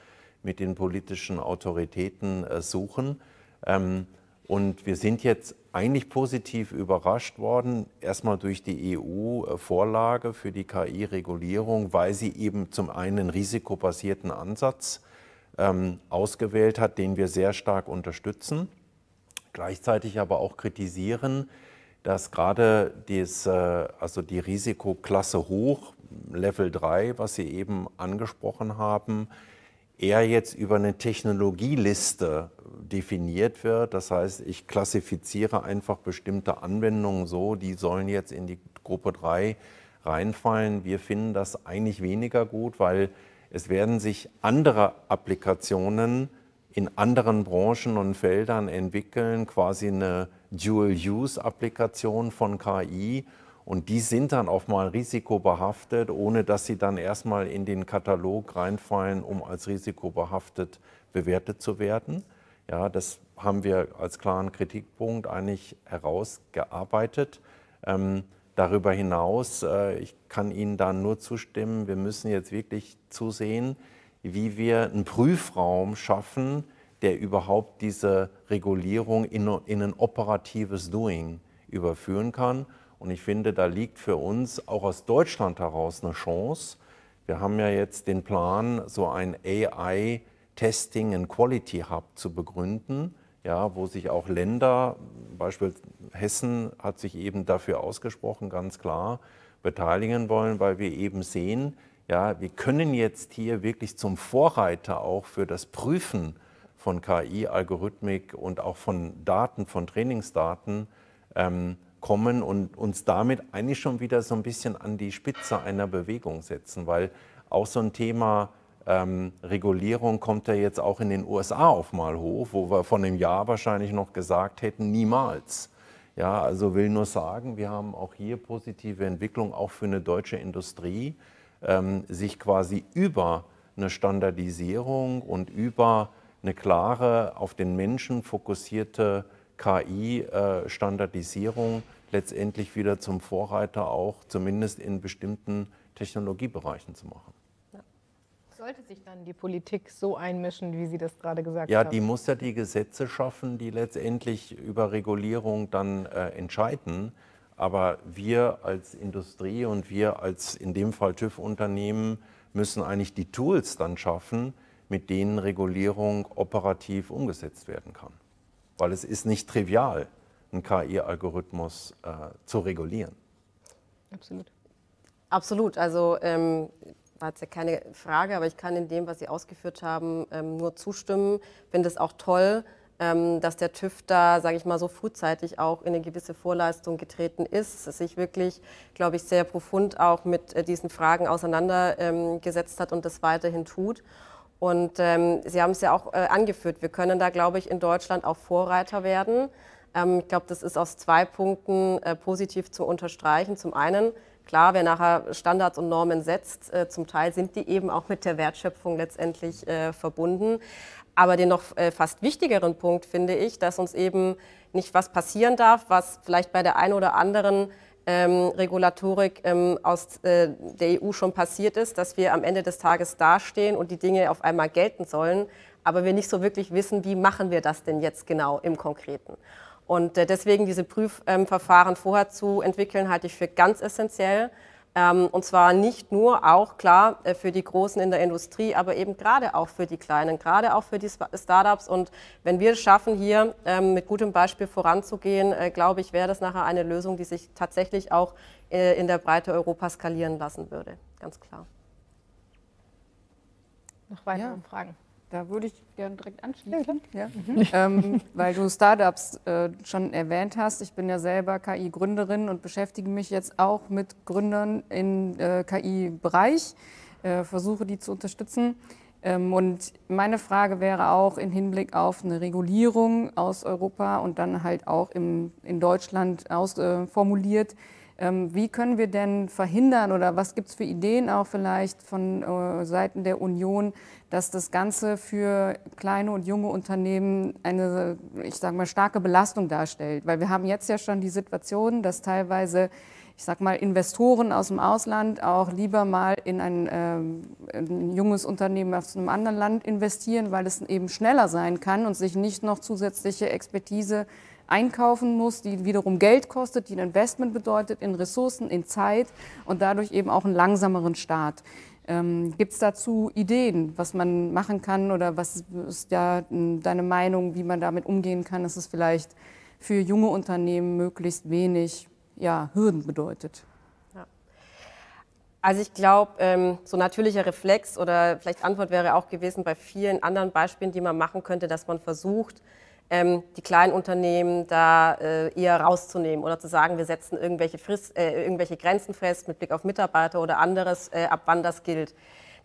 mit den politischen Autoritäten äh, suchen. Ähm, und wir sind jetzt eigentlich positiv überrascht worden, erstmal durch die EU-Vorlage für die KI-Regulierung, weil sie eben zum einen einen risikobasierten Ansatz ähm, ausgewählt hat, den wir sehr stark unterstützen, gleichzeitig aber auch kritisieren, dass gerade dies, äh, also die Risikoklasse hoch, Level 3, was Sie eben angesprochen haben, eher jetzt über eine Technologieliste definiert wird. Das heißt, ich klassifiziere einfach bestimmte Anwendungen so, die sollen jetzt in die Gruppe 3 reinfallen. Wir finden das eigentlich weniger gut, weil es werden sich andere Applikationen in anderen Branchen und Feldern entwickeln, quasi eine Dual-Use-Applikation von KI und die sind dann auch mal risikobehaftet, ohne dass sie dann erstmal in den Katalog reinfallen, um als risikobehaftet bewertet zu werden. Ja, das haben wir als klaren Kritikpunkt eigentlich herausgearbeitet. Ähm, darüber hinaus, äh, ich kann Ihnen da nur zustimmen, wir müssen jetzt wirklich zusehen, wie wir einen Prüfraum schaffen, der überhaupt diese Regulierung in, in ein operatives Doing überführen kann. Und ich finde, da liegt für uns auch aus Deutschland heraus eine Chance. Wir haben ja jetzt den Plan, so ein AI Testing and Quality Hub zu begründen, ja, wo sich auch Länder, beispielsweise Hessen hat sich eben dafür ausgesprochen, ganz klar, beteiligen wollen, weil wir eben sehen, ja, wir können jetzt hier wirklich zum Vorreiter auch für das Prüfen von KI, Algorithmik und auch von Daten, von Trainingsdaten ähm, kommen und uns damit eigentlich schon wieder so ein bisschen an die Spitze einer Bewegung setzen, weil auch so ein Thema ähm, Regulierung kommt ja jetzt auch in den USA auf mal hoch, wo wir von einem Jahr wahrscheinlich noch gesagt hätten, niemals. Ja, also will nur sagen, wir haben auch hier positive Entwicklung, auch für eine deutsche Industrie, ähm, sich quasi über eine Standardisierung und über eine klare, auf den Menschen fokussierte KI-Standardisierung äh, letztendlich wieder zum Vorreiter auch zumindest in bestimmten Technologiebereichen zu machen. Sollte sich dann die Politik so einmischen, wie Sie das gerade gesagt ja, haben? Ja, die muss ja die Gesetze schaffen, die letztendlich über Regulierung dann äh, entscheiden. Aber wir als Industrie und wir als in dem Fall TÜV-Unternehmen müssen eigentlich die Tools dann schaffen, mit denen Regulierung operativ umgesetzt werden kann. Weil es ist nicht trivial einen KI-Algorithmus äh, zu regulieren. Absolut. Absolut. Also ähm, war jetzt ja keine Frage, aber ich kann in dem, was Sie ausgeführt haben, ähm, nur zustimmen. Ich Finde es auch toll, ähm, dass der TÜV da, sage ich mal, so frühzeitig auch in eine gewisse Vorleistung getreten ist, sich wirklich, glaube ich, sehr profund auch mit äh, diesen Fragen auseinandergesetzt ähm, hat und das weiterhin tut. Und ähm, Sie haben es ja auch äh, angeführt, wir können da, glaube ich, in Deutschland auch Vorreiter werden. Ähm, ich glaube, das ist aus zwei Punkten äh, positiv zu unterstreichen. Zum einen, klar, wer nachher Standards und Normen setzt, äh, zum Teil sind die eben auch mit der Wertschöpfung letztendlich äh, verbunden. Aber den noch fast wichtigeren Punkt finde ich, dass uns eben nicht was passieren darf, was vielleicht bei der einen oder anderen ähm, Regulatorik ähm, aus äh, der EU schon passiert ist, dass wir am Ende des Tages dastehen und die Dinge auf einmal gelten sollen, aber wir nicht so wirklich wissen, wie machen wir das denn jetzt genau im Konkreten. Und äh, deswegen diese Prüfverfahren vorher zu entwickeln, halte ich für ganz essentiell. Ähm, und zwar nicht nur, auch klar, äh, für die Großen in der Industrie, aber eben gerade auch für die Kleinen, gerade auch für die Startups. Und wenn wir es schaffen, hier ähm, mit gutem Beispiel voranzugehen, äh, glaube ich, wäre das nachher eine Lösung, die sich tatsächlich auch in der Breite Europas skalieren lassen würde. Ganz klar. Noch weitere ja. Fragen? Da würde ich gerne direkt anschließen, ja, mhm. ähm, weil du Startups äh, schon erwähnt hast. Ich bin ja selber KI-Gründerin und beschäftige mich jetzt auch mit Gründern im äh, KI-Bereich, äh, versuche die zu unterstützen. Ähm, und meine Frage wäre auch im Hinblick auf eine Regulierung aus Europa und dann halt auch im, in Deutschland ausformuliert. formuliert ähm, wie können wir denn verhindern oder was gibt es für Ideen auch vielleicht von äh, Seiten der Union, dass das Ganze für kleine und junge Unternehmen eine, ich sage mal, starke Belastung darstellt? Weil wir haben jetzt ja schon die Situation, dass teilweise ich sag mal, Investoren aus dem Ausland auch lieber mal in ein, äh, ein, junges Unternehmen aus einem anderen Land investieren, weil es eben schneller sein kann und sich nicht noch zusätzliche Expertise einkaufen muss, die wiederum Geld kostet, die ein Investment bedeutet in Ressourcen, in Zeit und dadurch eben auch einen langsameren Start. Ähm, Gibt es dazu Ideen, was man machen kann oder was ist ja hm, deine Meinung, wie man damit umgehen kann, dass es vielleicht für junge Unternehmen möglichst wenig ja, Hürden bedeutet? Also ich glaube, ähm, so natürlicher Reflex oder vielleicht Antwort wäre auch gewesen bei vielen anderen Beispielen, die man machen könnte, dass man versucht, ähm, die kleinen Unternehmen da äh, eher rauszunehmen oder zu sagen, wir setzen irgendwelche, Frist, äh, irgendwelche Grenzen fest mit Blick auf Mitarbeiter oder anderes, äh, ab wann das gilt.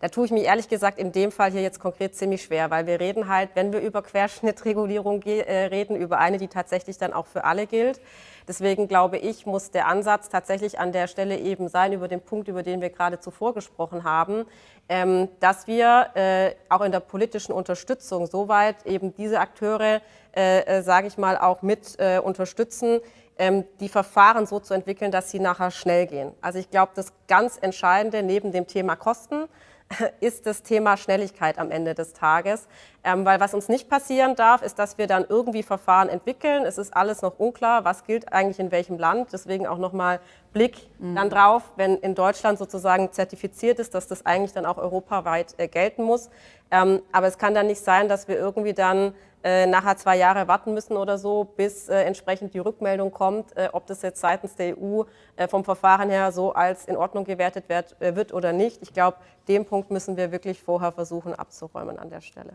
Da tue ich mir ehrlich gesagt in dem Fall hier jetzt konkret ziemlich schwer, weil wir reden halt, wenn wir über Querschnittregulierung äh, reden, über eine, die tatsächlich dann auch für alle gilt. Deswegen glaube ich, muss der Ansatz tatsächlich an der Stelle eben sein, über den Punkt, über den wir gerade zuvor gesprochen haben, ähm, dass wir äh, auch in der politischen Unterstützung soweit eben diese Akteure äh, äh, sage ich mal, auch mit äh, unterstützen, ähm, die Verfahren so zu entwickeln, dass sie nachher schnell gehen. Also ich glaube, das ganz Entscheidende neben dem Thema Kosten ist das Thema Schnelligkeit am Ende des Tages. Ähm, weil was uns nicht passieren darf, ist, dass wir dann irgendwie Verfahren entwickeln. Es ist alles noch unklar, was gilt eigentlich in welchem Land. Deswegen auch nochmal Blick mhm. dann drauf, wenn in Deutschland sozusagen zertifiziert ist, dass das eigentlich dann auch europaweit äh, gelten muss. Ähm, aber es kann dann nicht sein, dass wir irgendwie dann äh, nachher zwei Jahre warten müssen oder so, bis äh, entsprechend die Rückmeldung kommt, äh, ob das jetzt seitens der EU äh, vom Verfahren her so als in Ordnung gewertet wird, äh, wird oder nicht. Ich glaube, den Punkt müssen wir wirklich vorher versuchen abzuräumen an der Stelle.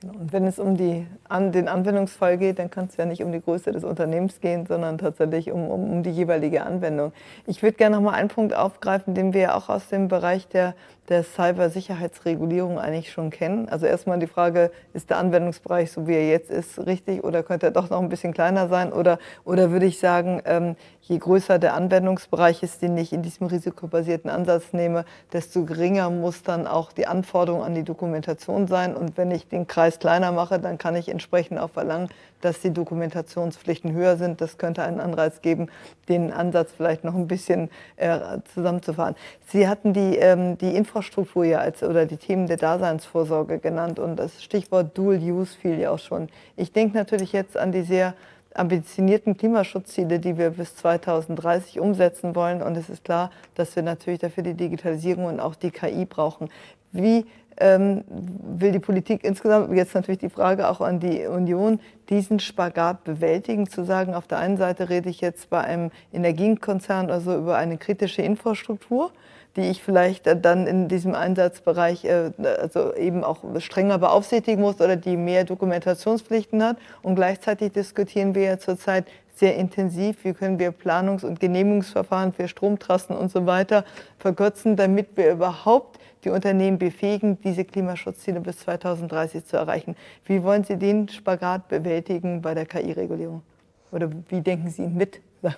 Genau. Und wenn es um die, an den Anwendungsfall geht, dann kann es ja nicht um die Größe des Unternehmens gehen, sondern tatsächlich um, um, um die jeweilige Anwendung. Ich würde gerne noch mal einen Punkt aufgreifen, den wir auch aus dem Bereich der der Cybersicherheitsregulierung eigentlich schon kennen? Also erstmal die Frage, ist der Anwendungsbereich, so wie er jetzt ist, richtig oder könnte er doch noch ein bisschen kleiner sein? Oder, oder würde ich sagen, ähm, je größer der Anwendungsbereich ist, den ich in diesem risikobasierten Ansatz nehme, desto geringer muss dann auch die Anforderung an die Dokumentation sein. Und wenn ich den Kreis kleiner mache, dann kann ich entsprechend auch verlangen, dass die Dokumentationspflichten höher sind. Das könnte einen Anreiz geben, den Ansatz vielleicht noch ein bisschen äh, zusammenzufahren. Sie hatten die, ähm, die Infrastruktur ja als, oder die Themen der Daseinsvorsorge genannt und das Stichwort Dual Use fiel ja auch schon. Ich denke natürlich jetzt an die sehr ambitionierten Klimaschutzziele, die wir bis 2030 umsetzen wollen. Und es ist klar, dass wir natürlich dafür die Digitalisierung und auch die KI brauchen. Wie ähm, will die Politik insgesamt, jetzt natürlich die Frage auch an die Union, diesen Spagat bewältigen, zu sagen, auf der einen Seite rede ich jetzt bei einem Energienkonzern also über eine kritische Infrastruktur, die ich vielleicht äh, dann in diesem Einsatzbereich äh, also eben auch strenger beaufsichtigen muss oder die mehr Dokumentationspflichten hat. Und gleichzeitig diskutieren wir ja zurzeit sehr intensiv. Wie können wir Planungs- und Genehmigungsverfahren für Stromtrassen und so weiter verkürzen, damit wir überhaupt die Unternehmen befähigen, diese Klimaschutzziele bis 2030 zu erreichen. Wie wollen Sie den Spagat bewältigen bei der KI-Regulierung? Oder wie denken Sie ihn mit?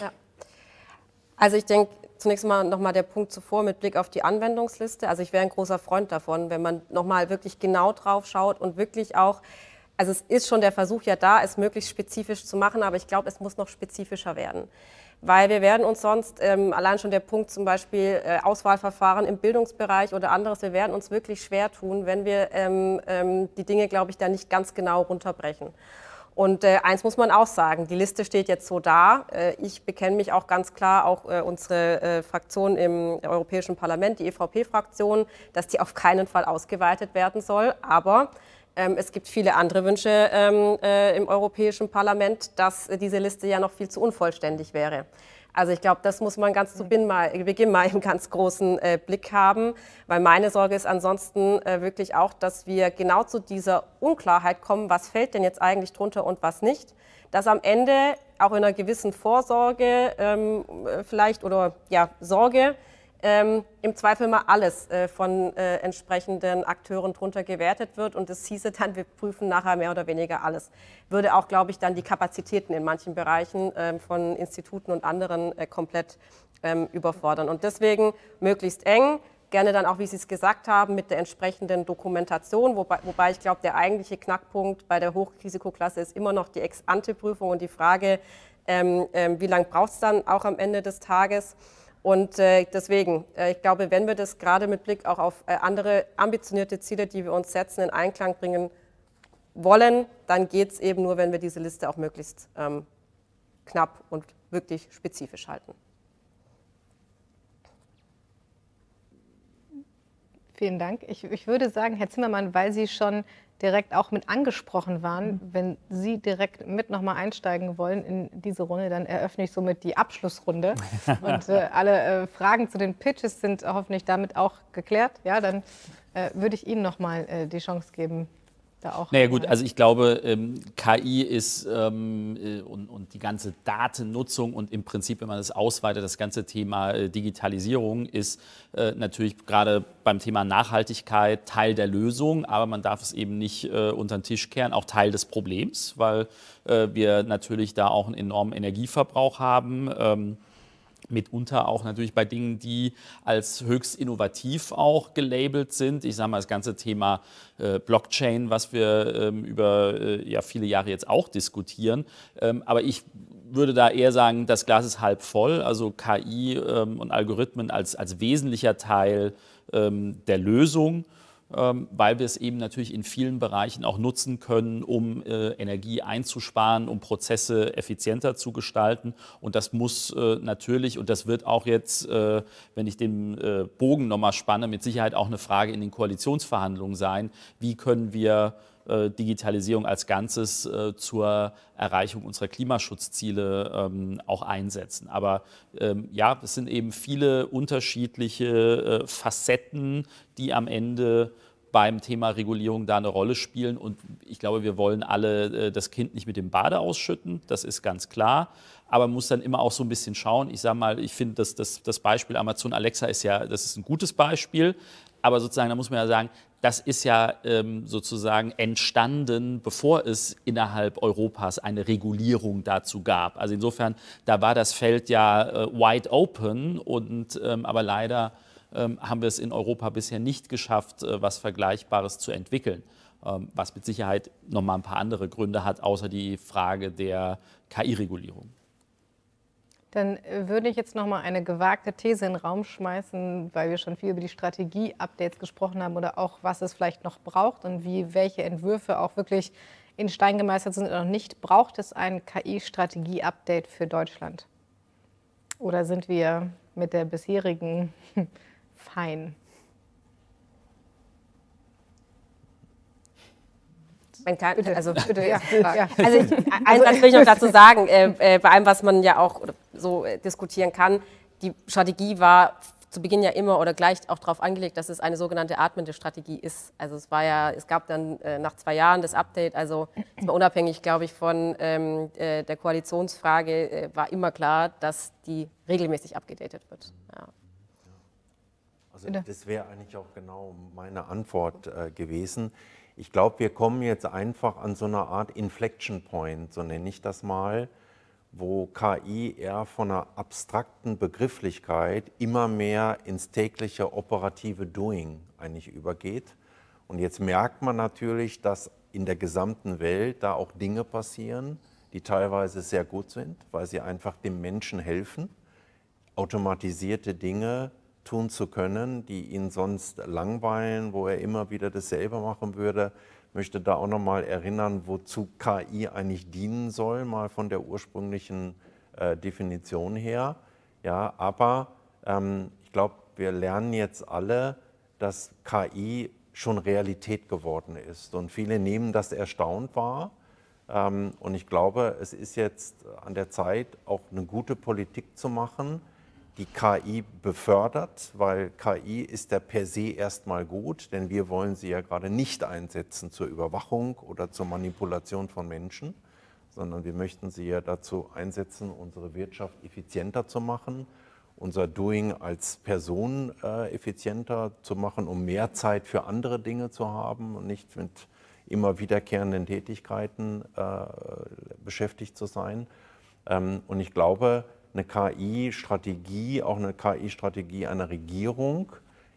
Ja. Also ich denke, zunächst mal nochmal der Punkt zuvor mit Blick auf die Anwendungsliste. Also ich wäre ein großer Freund davon, wenn man nochmal wirklich genau drauf schaut und wirklich auch also es ist schon der Versuch ja da, es möglichst spezifisch zu machen, aber ich glaube, es muss noch spezifischer werden. Weil wir werden uns sonst, ähm, allein schon der Punkt zum Beispiel äh, Auswahlverfahren im Bildungsbereich oder anderes, wir werden uns wirklich schwer tun, wenn wir ähm, ähm, die Dinge, glaube ich, da nicht ganz genau runterbrechen. Und äh, eins muss man auch sagen, die Liste steht jetzt so da. Äh, ich bekenne mich auch ganz klar, auch äh, unsere äh, Fraktion im Europäischen Parlament, die EVP-Fraktion, dass die auf keinen Fall ausgeweitet werden soll. Aber ähm, es gibt viele andere Wünsche ähm, äh, im Europäischen Parlament, dass äh, diese Liste ja noch viel zu unvollständig wäre. Also ich glaube, das muss man ganz zu Beginn mal äh, im ganz großen äh, Blick haben, weil meine Sorge ist ansonsten äh, wirklich auch, dass wir genau zu dieser Unklarheit kommen, was fällt denn jetzt eigentlich drunter und was nicht, dass am Ende auch in einer gewissen Vorsorge ähm, vielleicht oder ja, Sorge ähm, im Zweifel mal alles äh, von äh, entsprechenden Akteuren drunter gewertet wird. Und es hieße dann, wir prüfen nachher mehr oder weniger alles. Würde auch, glaube ich, dann die Kapazitäten in manchen Bereichen ähm, von Instituten und anderen äh, komplett ähm, überfordern. Und deswegen möglichst eng, gerne dann auch, wie Sie es gesagt haben, mit der entsprechenden Dokumentation, wobei, wobei ich glaube, der eigentliche Knackpunkt bei der Hochrisikoklasse ist immer noch die Ex-ante-Prüfung und die Frage, ähm, ähm, wie lange braucht es dann auch am Ende des Tages. Und äh, deswegen, äh, ich glaube, wenn wir das gerade mit Blick auch auf äh, andere ambitionierte Ziele, die wir uns setzen, in Einklang bringen wollen, dann geht es eben nur, wenn wir diese Liste auch möglichst ähm, knapp und wirklich spezifisch halten. Vielen Dank. Ich, ich würde sagen, Herr Zimmermann, weil Sie schon direkt auch mit angesprochen waren. Mhm. Wenn Sie direkt mit nochmal einsteigen wollen in diese Runde, dann eröffne ich somit die Abschlussrunde. Und äh, alle äh, Fragen zu den Pitches sind hoffentlich damit auch geklärt. Ja, dann äh, würde ich Ihnen nochmal äh, die Chance geben, da auch. Naja, gut, also ich glaube, ähm, KI ist ähm, äh, und, und, die ganze Datennutzung und im Prinzip, wenn man das ausweitet, das ganze Thema äh, Digitalisierung ist äh, natürlich gerade beim Thema Nachhaltigkeit Teil der Lösung, aber man darf es eben nicht äh, unter den Tisch kehren, auch Teil des Problems, weil äh, wir natürlich da auch einen enormen Energieverbrauch haben. Ähm, mitunter auch natürlich bei Dingen, die als höchst innovativ auch gelabelt sind. Ich sage mal, das ganze Thema äh, Blockchain, was wir ähm, über äh, ja, viele Jahre jetzt auch diskutieren. Ähm, aber ich würde da eher sagen, das Glas ist halb voll. Also KI ähm, und Algorithmen als, als wesentlicher Teil der Lösung ähm, weil wir es eben natürlich in vielen Bereichen auch nutzen können, um äh, Energie einzusparen, um Prozesse effizienter zu gestalten. Und das muss äh, natürlich, und das wird auch jetzt, äh, wenn ich den Bogen nochmal spanne, mit Sicherheit auch eine Frage in den Koalitionsverhandlungen sein, wie können wir äh, Digitalisierung als Ganzes äh, zur Erreichung unserer Klimaschutzziele ähm, auch einsetzen. Aber ähm, ja, es sind eben viele unterschiedliche äh, Facetten, die am Ende beim Thema Regulierung da eine Rolle spielen. Und ich glaube, wir wollen alle das Kind nicht mit dem Bade ausschütten, das ist ganz klar. Aber man muss dann immer auch so ein bisschen schauen. Ich sage mal, ich finde, das, das, das Beispiel Amazon Alexa ist ja, das ist ein gutes Beispiel. Aber sozusagen, da muss man ja sagen, das ist ja ähm, sozusagen entstanden, bevor es innerhalb Europas eine Regulierung dazu gab. Also insofern, da war das Feld ja äh, wide open und ähm, aber leider ähm, haben wir es in Europa bisher nicht geschafft, äh, was Vergleichbares zu entwickeln. Ähm, was mit Sicherheit nochmal ein paar andere Gründe hat, außer die Frage der KI-Regulierung. Dann äh, würde ich jetzt noch mal eine gewagte These in den Raum schmeißen, weil wir schon viel über die Strategie-Updates gesprochen haben oder auch, was es vielleicht noch braucht und wie welche Entwürfe auch wirklich in Stein gemeistert sind oder nicht. Braucht es ein KI-Strategie-Update für Deutschland? Oder sind wir mit der bisherigen fein? Man kann, bitte. also, bitte, ja, also ich, einen Satz will ich noch dazu sagen, äh, äh, bei allem, was man ja auch so äh, diskutieren kann, die Strategie war zu Beginn ja immer oder gleich auch darauf angelegt, dass es eine sogenannte atmende Strategie ist. Also es war ja, es gab dann äh, nach zwei Jahren das Update, also es war unabhängig, glaube ich, von ähm, äh, der Koalitionsfrage, äh, war immer klar, dass die regelmäßig abgedatet wird. Ja. Also das wäre eigentlich auch genau meine Antwort äh, gewesen. Ich glaube, wir kommen jetzt einfach an so eine Art Inflection Point, so nenne ich das mal, wo KI eher von einer abstrakten Begrifflichkeit immer mehr ins tägliche operative Doing eigentlich übergeht. Und jetzt merkt man natürlich, dass in der gesamten Welt da auch Dinge passieren, die teilweise sehr gut sind, weil sie einfach dem Menschen helfen, automatisierte Dinge tun zu können, die ihn sonst langweilen, wo er immer wieder dasselbe machen würde. Ich möchte da auch noch mal erinnern, wozu KI eigentlich dienen soll, mal von der ursprünglichen äh, Definition her. Ja, aber ähm, ich glaube, wir lernen jetzt alle, dass KI schon Realität geworden ist. Und viele nehmen das erstaunt wahr. Ähm, und ich glaube, es ist jetzt an der Zeit, auch eine gute Politik zu machen, die KI befördert, weil KI ist ja per se erstmal gut, denn wir wollen sie ja gerade nicht einsetzen zur Überwachung oder zur Manipulation von Menschen, sondern wir möchten sie ja dazu einsetzen, unsere Wirtschaft effizienter zu machen, unser Doing als Person äh, effizienter zu machen, um mehr Zeit für andere Dinge zu haben und nicht mit immer wiederkehrenden Tätigkeiten äh, beschäftigt zu sein. Ähm, und ich glaube, eine KI-Strategie, auch eine KI-Strategie einer Regierung,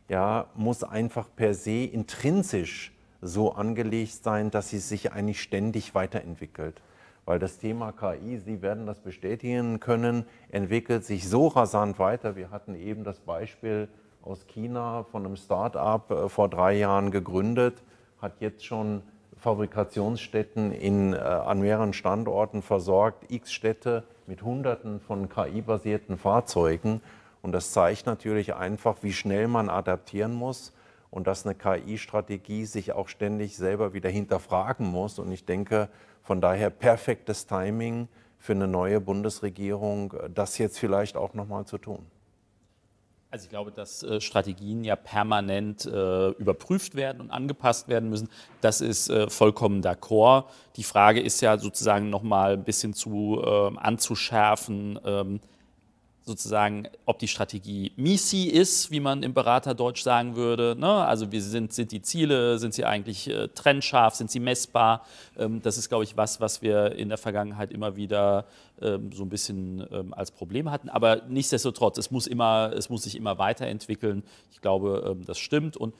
ja, muss einfach per se intrinsisch so angelegt sein, dass sie sich eigentlich ständig weiterentwickelt. Weil das Thema KI, Sie werden das bestätigen können, entwickelt sich so rasant weiter. Wir hatten eben das Beispiel aus China von einem Start-up äh, vor drei Jahren gegründet, hat jetzt schon Fabrikationsstätten in, äh, an mehreren Standorten versorgt, x Städte mit Hunderten von KI-basierten Fahrzeugen. Und das zeigt natürlich einfach, wie schnell man adaptieren muss und dass eine KI-Strategie sich auch ständig selber wieder hinterfragen muss. Und ich denke, von daher perfektes Timing für eine neue Bundesregierung, äh, das jetzt vielleicht auch nochmal zu tun. Also ich glaube, dass äh, Strategien ja permanent äh, überprüft werden und angepasst werden müssen. Das ist äh, vollkommen d'accord. Die Frage ist ja sozusagen nochmal ein bisschen zu ähm, anzuschärfen, ähm, sozusagen, ob die Strategie MISI ist, wie man im Beraterdeutsch sagen würde. Ne? Also wir sind, sind die Ziele, sind sie eigentlich äh, trennscharf, sind sie messbar? Ähm, das ist, glaube ich, was, was wir in der Vergangenheit immer wieder ähm, so ein bisschen ähm, als Problem hatten. Aber nichtsdestotrotz, es muss, immer, es muss sich immer weiterentwickeln. Ich glaube, ähm, das stimmt. Und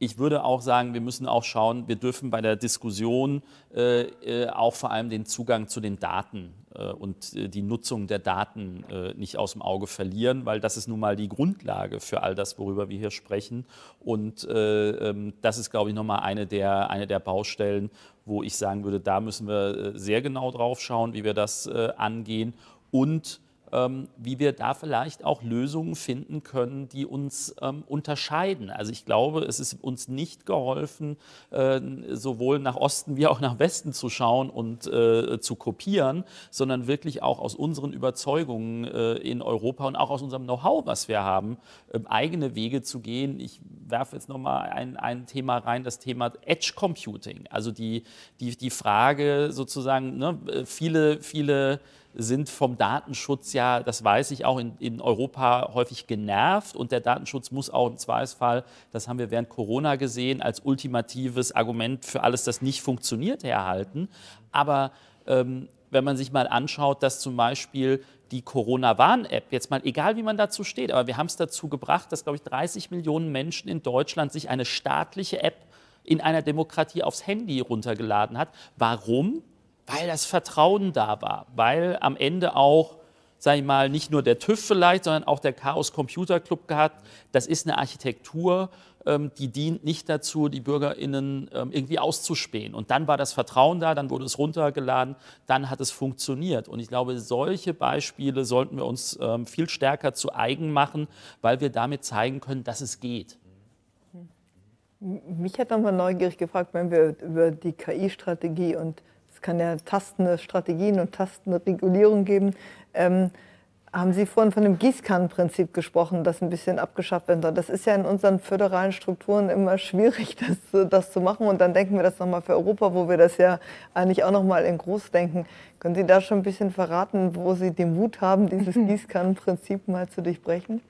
ich würde auch sagen, wir müssen auch schauen, wir dürfen bei der Diskussion äh, äh, auch vor allem den Zugang zu den Daten äh, und äh, die Nutzung der Daten äh, nicht aus dem Auge verlieren, weil das ist nun mal die Grundlage für all das, worüber wir hier sprechen. Und äh, ähm, das ist, glaube ich, nochmal eine der, eine der Baustellen, wo ich sagen würde, da müssen wir sehr genau drauf schauen, wie wir das angehen. Und ähm, wie wir da vielleicht auch Lösungen finden können, die uns ähm, unterscheiden. Also ich glaube, es ist uns nicht geholfen, äh, sowohl nach Osten wie auch nach Westen zu schauen und äh, zu kopieren, sondern wirklich auch aus unseren Überzeugungen äh, in Europa und auch aus unserem Know-how, was wir haben, ähm, eigene Wege zu gehen. Ich werfe jetzt nochmal ein, ein Thema rein, das Thema Edge Computing. Also die, die, die Frage sozusagen, ne, äh, viele, viele sind vom Datenschutz ja, das weiß ich auch, in, in Europa häufig genervt. Und der Datenschutz muss auch im Zweifelsfall, das haben wir während Corona gesehen, als ultimatives Argument für alles, das nicht funktioniert, herhalten. Aber ähm, wenn man sich mal anschaut, dass zum Beispiel die Corona-Warn-App, jetzt mal egal, wie man dazu steht, aber wir haben es dazu gebracht, dass, glaube ich, 30 Millionen Menschen in Deutschland sich eine staatliche App in einer Demokratie aufs Handy runtergeladen hat. Warum? weil das Vertrauen da war, weil am Ende auch, sage ich mal, nicht nur der TÜV vielleicht, sondern auch der Chaos Computer Club gehabt, das ist eine Architektur, ähm, die dient nicht dazu, die BürgerInnen ähm, irgendwie auszuspähen. Und dann war das Vertrauen da, dann wurde es runtergeladen, dann hat es funktioniert. Und ich glaube, solche Beispiele sollten wir uns ähm, viel stärker zu eigen machen, weil wir damit zeigen können, dass es geht. Mich hat dann neugierig gefragt, wenn wir über die KI-Strategie und es kann ja tastende Strategien und tastende Regulierung geben. Ähm, haben Sie vorhin von dem Gießkannenprinzip gesprochen, das ein bisschen abgeschafft werden soll. Das ist ja in unseren föderalen Strukturen immer schwierig, das, das zu machen. Und dann denken wir das nochmal für Europa, wo wir das ja eigentlich auch nochmal in groß denken. Können Sie da schon ein bisschen verraten, wo Sie den Mut haben, dieses Gießkannenprinzip mal zu durchbrechen?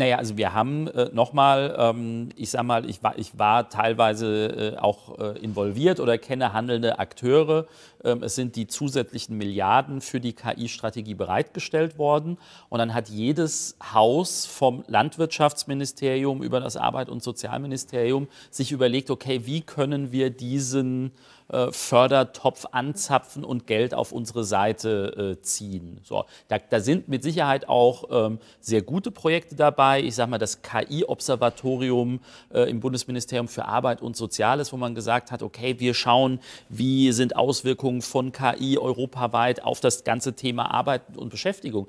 Naja, also wir haben äh, nochmal, ähm, ich sag mal, ich war, ich war teilweise äh, auch äh, involviert oder kenne handelnde Akteure, ähm, es sind die zusätzlichen Milliarden für die KI-Strategie bereitgestellt worden. Und dann hat jedes Haus vom Landwirtschaftsministerium über das Arbeit- und Sozialministerium sich überlegt, okay, wie können wir diesen äh, Fördertopf anzapfen und Geld auf unsere Seite äh, ziehen. So, da, da, sind mit Sicherheit auch ähm, sehr gute Projekte dabei. Ich sage mal, das KI-Observatorium äh, im Bundesministerium für Arbeit und Soziales, wo man gesagt hat, okay, wir schauen, wie sind Auswirkungen Auswirkungen von KI europaweit auf das ganze Thema Arbeit und Beschäftigung.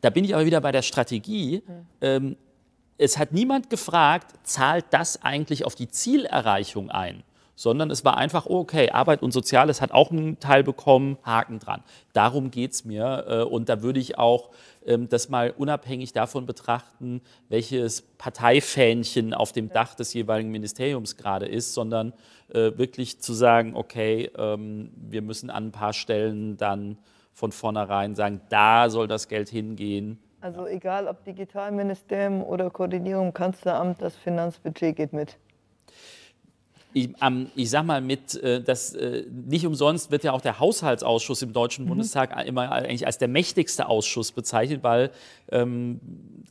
Da bin ich aber wieder bei der Strategie. Mhm. Ähm, es hat niemand gefragt, zahlt das eigentlich auf die Zielerreichung ein? sondern es war einfach, oh, okay, Arbeit und Soziales hat auch einen Teil bekommen, Haken dran. Darum geht es mir äh, und da würde ich auch ähm, das mal unabhängig davon betrachten, welches Parteifähnchen auf dem Dach des jeweiligen Ministeriums gerade ist, sondern äh, wirklich zu sagen, okay, ähm, wir müssen an ein paar Stellen dann von vornherein sagen, da soll das Geld hingehen. Also egal ob Digitalministerium oder Koordinierung, Kanzleramt, das Finanzbudget geht mit ich, ähm, ich sag mal mit, äh, dass äh, nicht umsonst wird ja auch der Haushaltsausschuss im Deutschen mhm. Bundestag immer eigentlich als der mächtigste Ausschuss bezeichnet, weil ähm,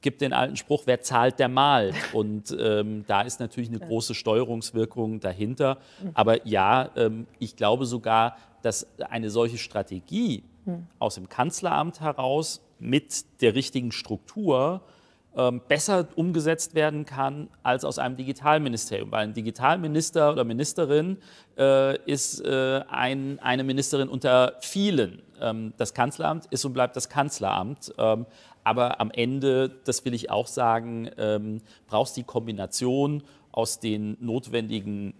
gibt den alten Spruch, wer zahlt, der malt. Und ähm, da ist natürlich eine große Steuerungswirkung dahinter. Mhm. Aber ja, ähm, ich glaube sogar, dass eine solche Strategie mhm. aus dem Kanzleramt heraus mit der richtigen Struktur ähm, besser umgesetzt werden kann als aus einem Digitalministerium. Weil ein Digitalminister oder Ministerin äh, ist äh, ein, eine Ministerin unter vielen. Ähm, das Kanzleramt ist und bleibt das Kanzleramt. Ähm, aber am Ende, das will ich auch sagen, ähm, brauchst die Kombination aus den notwendigen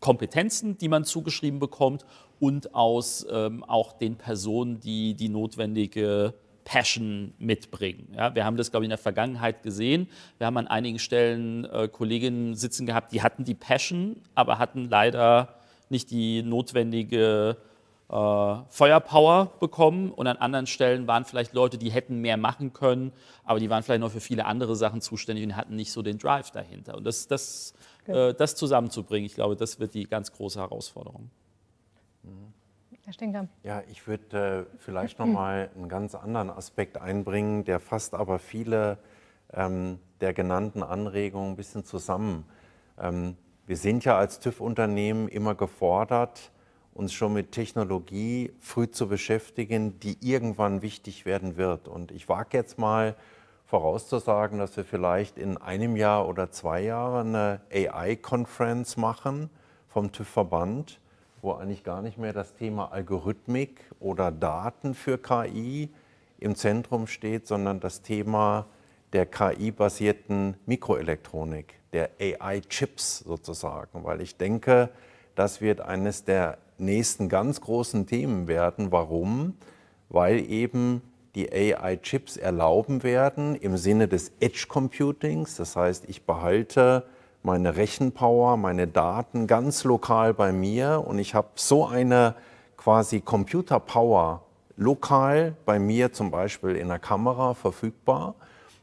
Kompetenzen, die man zugeschrieben bekommt und aus ähm, auch den Personen, die die notwendige Passion mitbringen. Ja, wir haben das, glaube ich, in der Vergangenheit gesehen. Wir haben an einigen Stellen äh, Kolleginnen sitzen gehabt, die hatten die Passion, aber hatten leider nicht die notwendige äh, Feuerpower bekommen. Und an anderen Stellen waren vielleicht Leute, die hätten mehr machen können, aber die waren vielleicht noch für viele andere Sachen zuständig und hatten nicht so den Drive dahinter. Und das, das, äh, das zusammenzubringen, ich glaube, das wird die ganz große Herausforderung. Mhm. Herr Stinker. Ja, ich würde äh, vielleicht noch mal einen ganz anderen Aspekt einbringen, der fast aber viele ähm, der genannten Anregungen ein bisschen zusammen. Ähm, wir sind ja als TÜV-Unternehmen immer gefordert, uns schon mit Technologie früh zu beschäftigen, die irgendwann wichtig werden wird. Und ich wage jetzt mal vorauszusagen, dass wir vielleicht in einem Jahr oder zwei Jahren eine AI-Conference machen vom TÜV-Verband, wo eigentlich gar nicht mehr das Thema Algorithmik oder Daten für KI im Zentrum steht, sondern das Thema der KI-basierten Mikroelektronik, der AI-Chips sozusagen, weil ich denke, das wird eines der nächsten ganz großen Themen werden. Warum? Weil eben die AI-Chips erlauben werden im Sinne des Edge Computings, das heißt, ich behalte meine Rechenpower, meine Daten ganz lokal bei mir und ich habe so eine quasi Computerpower lokal bei mir zum Beispiel in der Kamera verfügbar,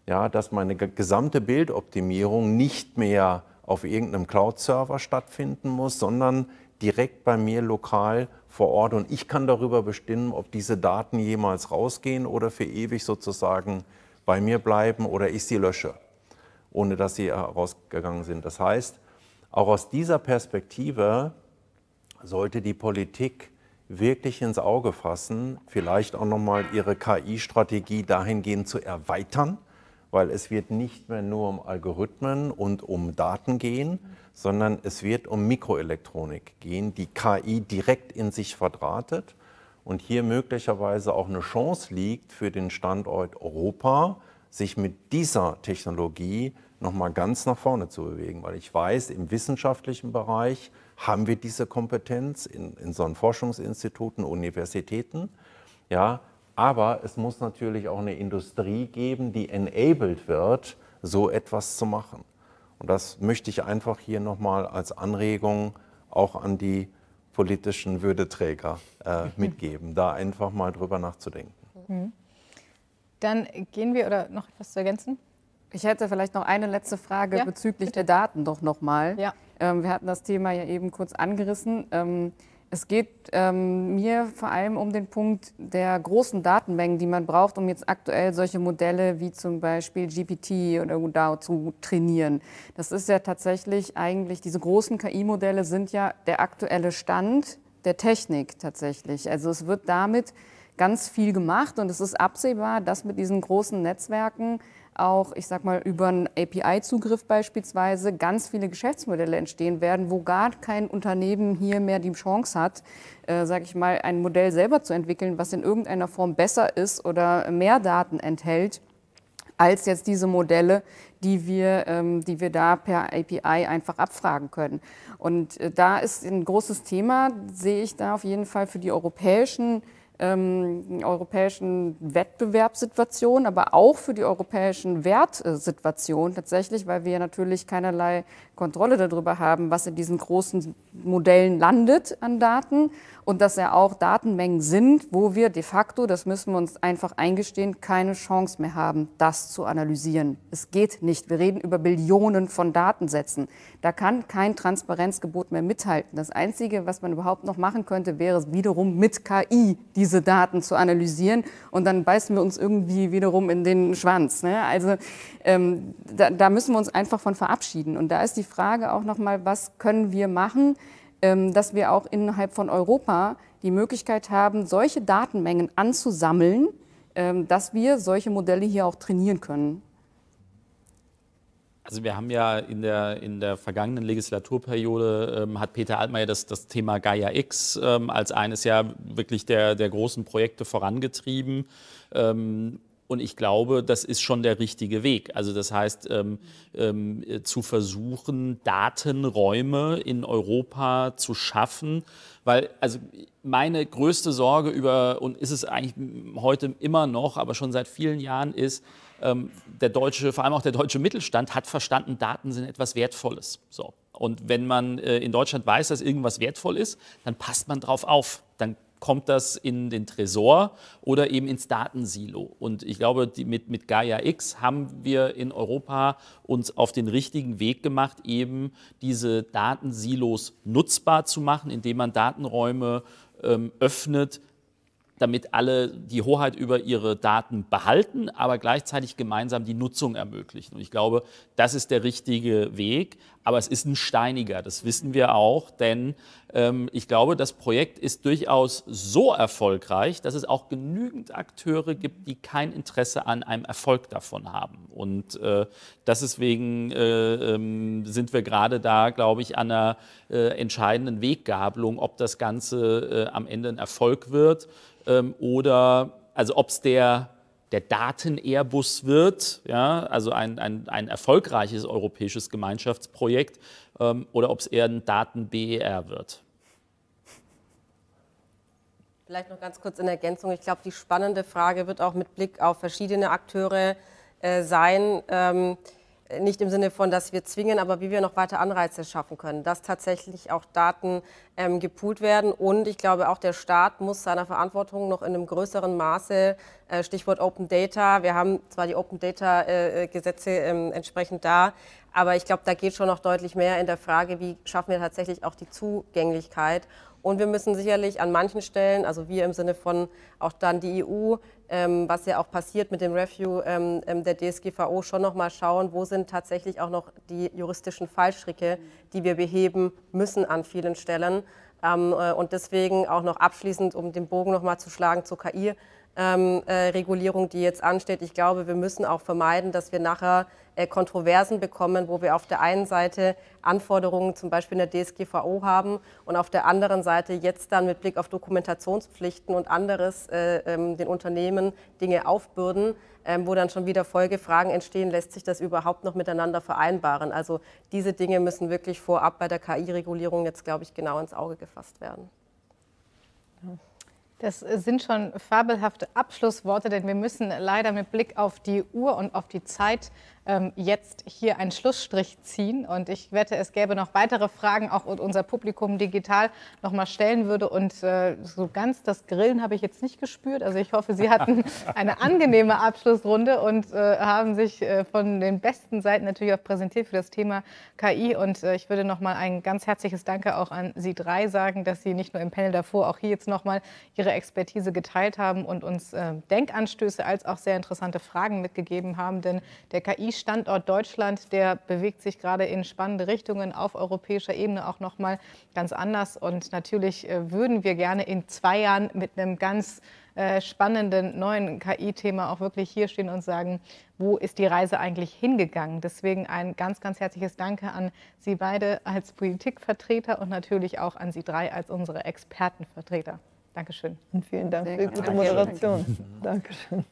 ja, dass meine gesamte Bildoptimierung nicht mehr auf irgendeinem Cloud-Server stattfinden muss, sondern direkt bei mir lokal vor Ort und ich kann darüber bestimmen, ob diese Daten jemals rausgehen oder für ewig sozusagen bei mir bleiben oder ich sie lösche ohne dass sie herausgegangen sind. Das heißt, auch aus dieser Perspektive sollte die Politik wirklich ins Auge fassen, vielleicht auch nochmal ihre KI-Strategie dahingehend zu erweitern, weil es wird nicht mehr nur um Algorithmen und um Daten gehen, sondern es wird um Mikroelektronik gehen, die KI direkt in sich verdrahtet und hier möglicherweise auch eine Chance liegt für den Standort Europa, sich mit dieser Technologie nochmal ganz nach vorne zu bewegen. Weil ich weiß, im wissenschaftlichen Bereich haben wir diese Kompetenz in, in so Forschungsinstituten, Universitäten. Ja, aber es muss natürlich auch eine Industrie geben, die enabled wird, so etwas zu machen. Und das möchte ich einfach hier nochmal als Anregung auch an die politischen Würdeträger äh, mitgeben, da einfach mal drüber nachzudenken. Mhm. Dann gehen wir, oder noch etwas zu ergänzen? Ich hätte vielleicht noch eine letzte Frage ja, bezüglich bitte. der Daten doch nochmal. Ja. Ähm, wir hatten das Thema ja eben kurz angerissen. Ähm, es geht ähm, mir vor allem um den Punkt der großen Datenmengen, die man braucht, um jetzt aktuell solche Modelle wie zum Beispiel GPT oder UDAO zu trainieren. Das ist ja tatsächlich eigentlich, diese großen KI-Modelle sind ja der aktuelle Stand der Technik tatsächlich. Also es wird damit ganz viel gemacht und es ist absehbar, dass mit diesen großen Netzwerken auch, ich sag mal, über einen API-Zugriff beispielsweise ganz viele Geschäftsmodelle entstehen werden, wo gar kein Unternehmen hier mehr die Chance hat, äh, sage ich mal, ein Modell selber zu entwickeln, was in irgendeiner Form besser ist oder mehr Daten enthält als jetzt diese Modelle, die wir, ähm, die wir da per API einfach abfragen können. Und äh, da ist ein großes Thema, sehe ich da auf jeden Fall für die europäischen ähm, europäischen Wettbewerbssituation, aber auch für die europäischen Wertsituation tatsächlich, weil wir natürlich keinerlei Kontrolle darüber haben, was in diesen großen Modellen landet an Daten und dass ja auch Datenmengen sind, wo wir de facto, das müssen wir uns einfach eingestehen, keine Chance mehr haben, das zu analysieren. Es geht nicht. Wir reden über Billionen von Datensätzen. Da kann kein Transparenzgebot mehr mithalten. Das Einzige, was man überhaupt noch machen könnte, wäre es wiederum mit KI diese Daten zu analysieren und dann beißen wir uns irgendwie wiederum in den Schwanz. Ne? Also ähm, da, da müssen wir uns einfach von verabschieden. Und da ist die Frage auch nochmal, was können wir machen? Ähm, dass wir auch innerhalb von Europa die Möglichkeit haben, solche Datenmengen anzusammeln, ähm, dass wir solche Modelle hier auch trainieren können. Also wir haben ja in der, in der vergangenen Legislaturperiode ähm, hat Peter Altmaier das, das Thema Gaia X ähm, als eines ja wirklich der, der großen Projekte vorangetrieben. Ähm, und ich glaube, das ist schon der richtige Weg. Also das heißt, ähm, ähm, zu versuchen, Datenräume in Europa zu schaffen, weil also meine größte Sorge über, und ist es eigentlich heute immer noch, aber schon seit vielen Jahren ist, ähm, der deutsche, vor allem auch der deutsche Mittelstand hat verstanden, Daten sind etwas Wertvolles. So. Und wenn man äh, in Deutschland weiß, dass irgendwas wertvoll ist, dann passt man drauf auf. Dann kommt das in den Tresor oder eben ins Datensilo. Und ich glaube, die, mit, mit Gaia X haben wir in Europa uns auf den richtigen Weg gemacht, eben diese Datensilos nutzbar zu machen, indem man Datenräume ähm, öffnet, damit alle die Hoheit über ihre Daten behalten, aber gleichzeitig gemeinsam die Nutzung ermöglichen. Und ich glaube, das ist der richtige Weg, aber es ist ein steiniger, das wissen wir auch, denn ähm, ich glaube, das Projekt ist durchaus so erfolgreich, dass es auch genügend Akteure gibt, die kein Interesse an einem Erfolg davon haben. Und äh, deswegen äh, ähm, sind wir gerade da, glaube ich, an einer äh, entscheidenden Weggabelung, ob das Ganze äh, am Ende ein Erfolg wird ähm, oder also ob es der, der Daten-Airbus wird, ja, also ein, ein, ein erfolgreiches europäisches Gemeinschaftsprojekt, ähm, oder ob es eher ein Daten-BER wird. Vielleicht noch ganz kurz in Ergänzung. Ich glaube, die spannende Frage wird auch mit Blick auf verschiedene Akteure äh, sein. Ähm, nicht im Sinne von, dass wir zwingen, aber wie wir noch weiter Anreize schaffen können, dass tatsächlich auch Daten ähm, gepoolt werden. Und ich glaube, auch der Staat muss seiner Verantwortung noch in einem größeren Maße, äh, Stichwort Open Data, wir haben zwar die Open Data äh, äh Gesetze ähm, entsprechend da, aber ich glaube, da geht schon noch deutlich mehr in der Frage, wie schaffen wir tatsächlich auch die Zugänglichkeit. Und wir müssen sicherlich an manchen Stellen, also wir im Sinne von auch dann die EU, ähm, was ja auch passiert mit dem Review ähm, ähm, der DSGVO, schon nochmal schauen, wo sind tatsächlich auch noch die juristischen Fallstricke, die wir beheben müssen an vielen Stellen. Ähm, äh, und deswegen auch noch abschließend, um den Bogen nochmal zu schlagen zur KI, ähm, äh, Regulierung, die jetzt ansteht. Ich glaube, wir müssen auch vermeiden, dass wir nachher äh, Kontroversen bekommen, wo wir auf der einen Seite Anforderungen zum Beispiel in der DSGVO haben und auf der anderen Seite jetzt dann mit Blick auf Dokumentationspflichten und anderes äh, ähm, den Unternehmen Dinge aufbürden, ähm, wo dann schon wieder Folgefragen entstehen, lässt sich das überhaupt noch miteinander vereinbaren. Also diese Dinge müssen wirklich vorab bei der KI-Regulierung jetzt, glaube ich, genau ins Auge gefasst werden. Ja. Das äh, sind schon fabelhafte Abschlussworte, denn wir müssen leider mit Blick auf die Uhr und auf die Zeit ähm, jetzt hier einen Schlussstrich ziehen. Und ich wette, es gäbe noch weitere Fragen, auch unser Publikum digital noch mal stellen würde. Und äh, so ganz das Grillen habe ich jetzt nicht gespürt. Also ich hoffe, Sie hatten eine angenehme Abschlussrunde und äh, haben sich äh, von den besten Seiten natürlich auch präsentiert für das Thema KI. Und äh, ich würde noch mal ein ganz herzliches Danke auch an Sie drei sagen, dass Sie nicht nur im Panel davor, auch hier jetzt noch mal Ihre Expertise geteilt haben und uns äh, Denkanstöße als auch sehr interessante Fragen mitgegeben haben. Denn der KI Standort Deutschland, der bewegt sich gerade in spannende Richtungen auf europäischer Ebene auch noch mal ganz anders. Und natürlich äh, würden wir gerne in zwei Jahren mit einem ganz äh, spannenden neuen KI-Thema auch wirklich hier stehen und sagen, wo ist die Reise eigentlich hingegangen? Deswegen ein ganz, ganz herzliches Danke an Sie beide als Politikvertreter und natürlich auch an Sie drei als unsere Expertenvertreter. Dankeschön. Und vielen Dank Sehr für die gute Moderation. Dankeschön. Dankeschön.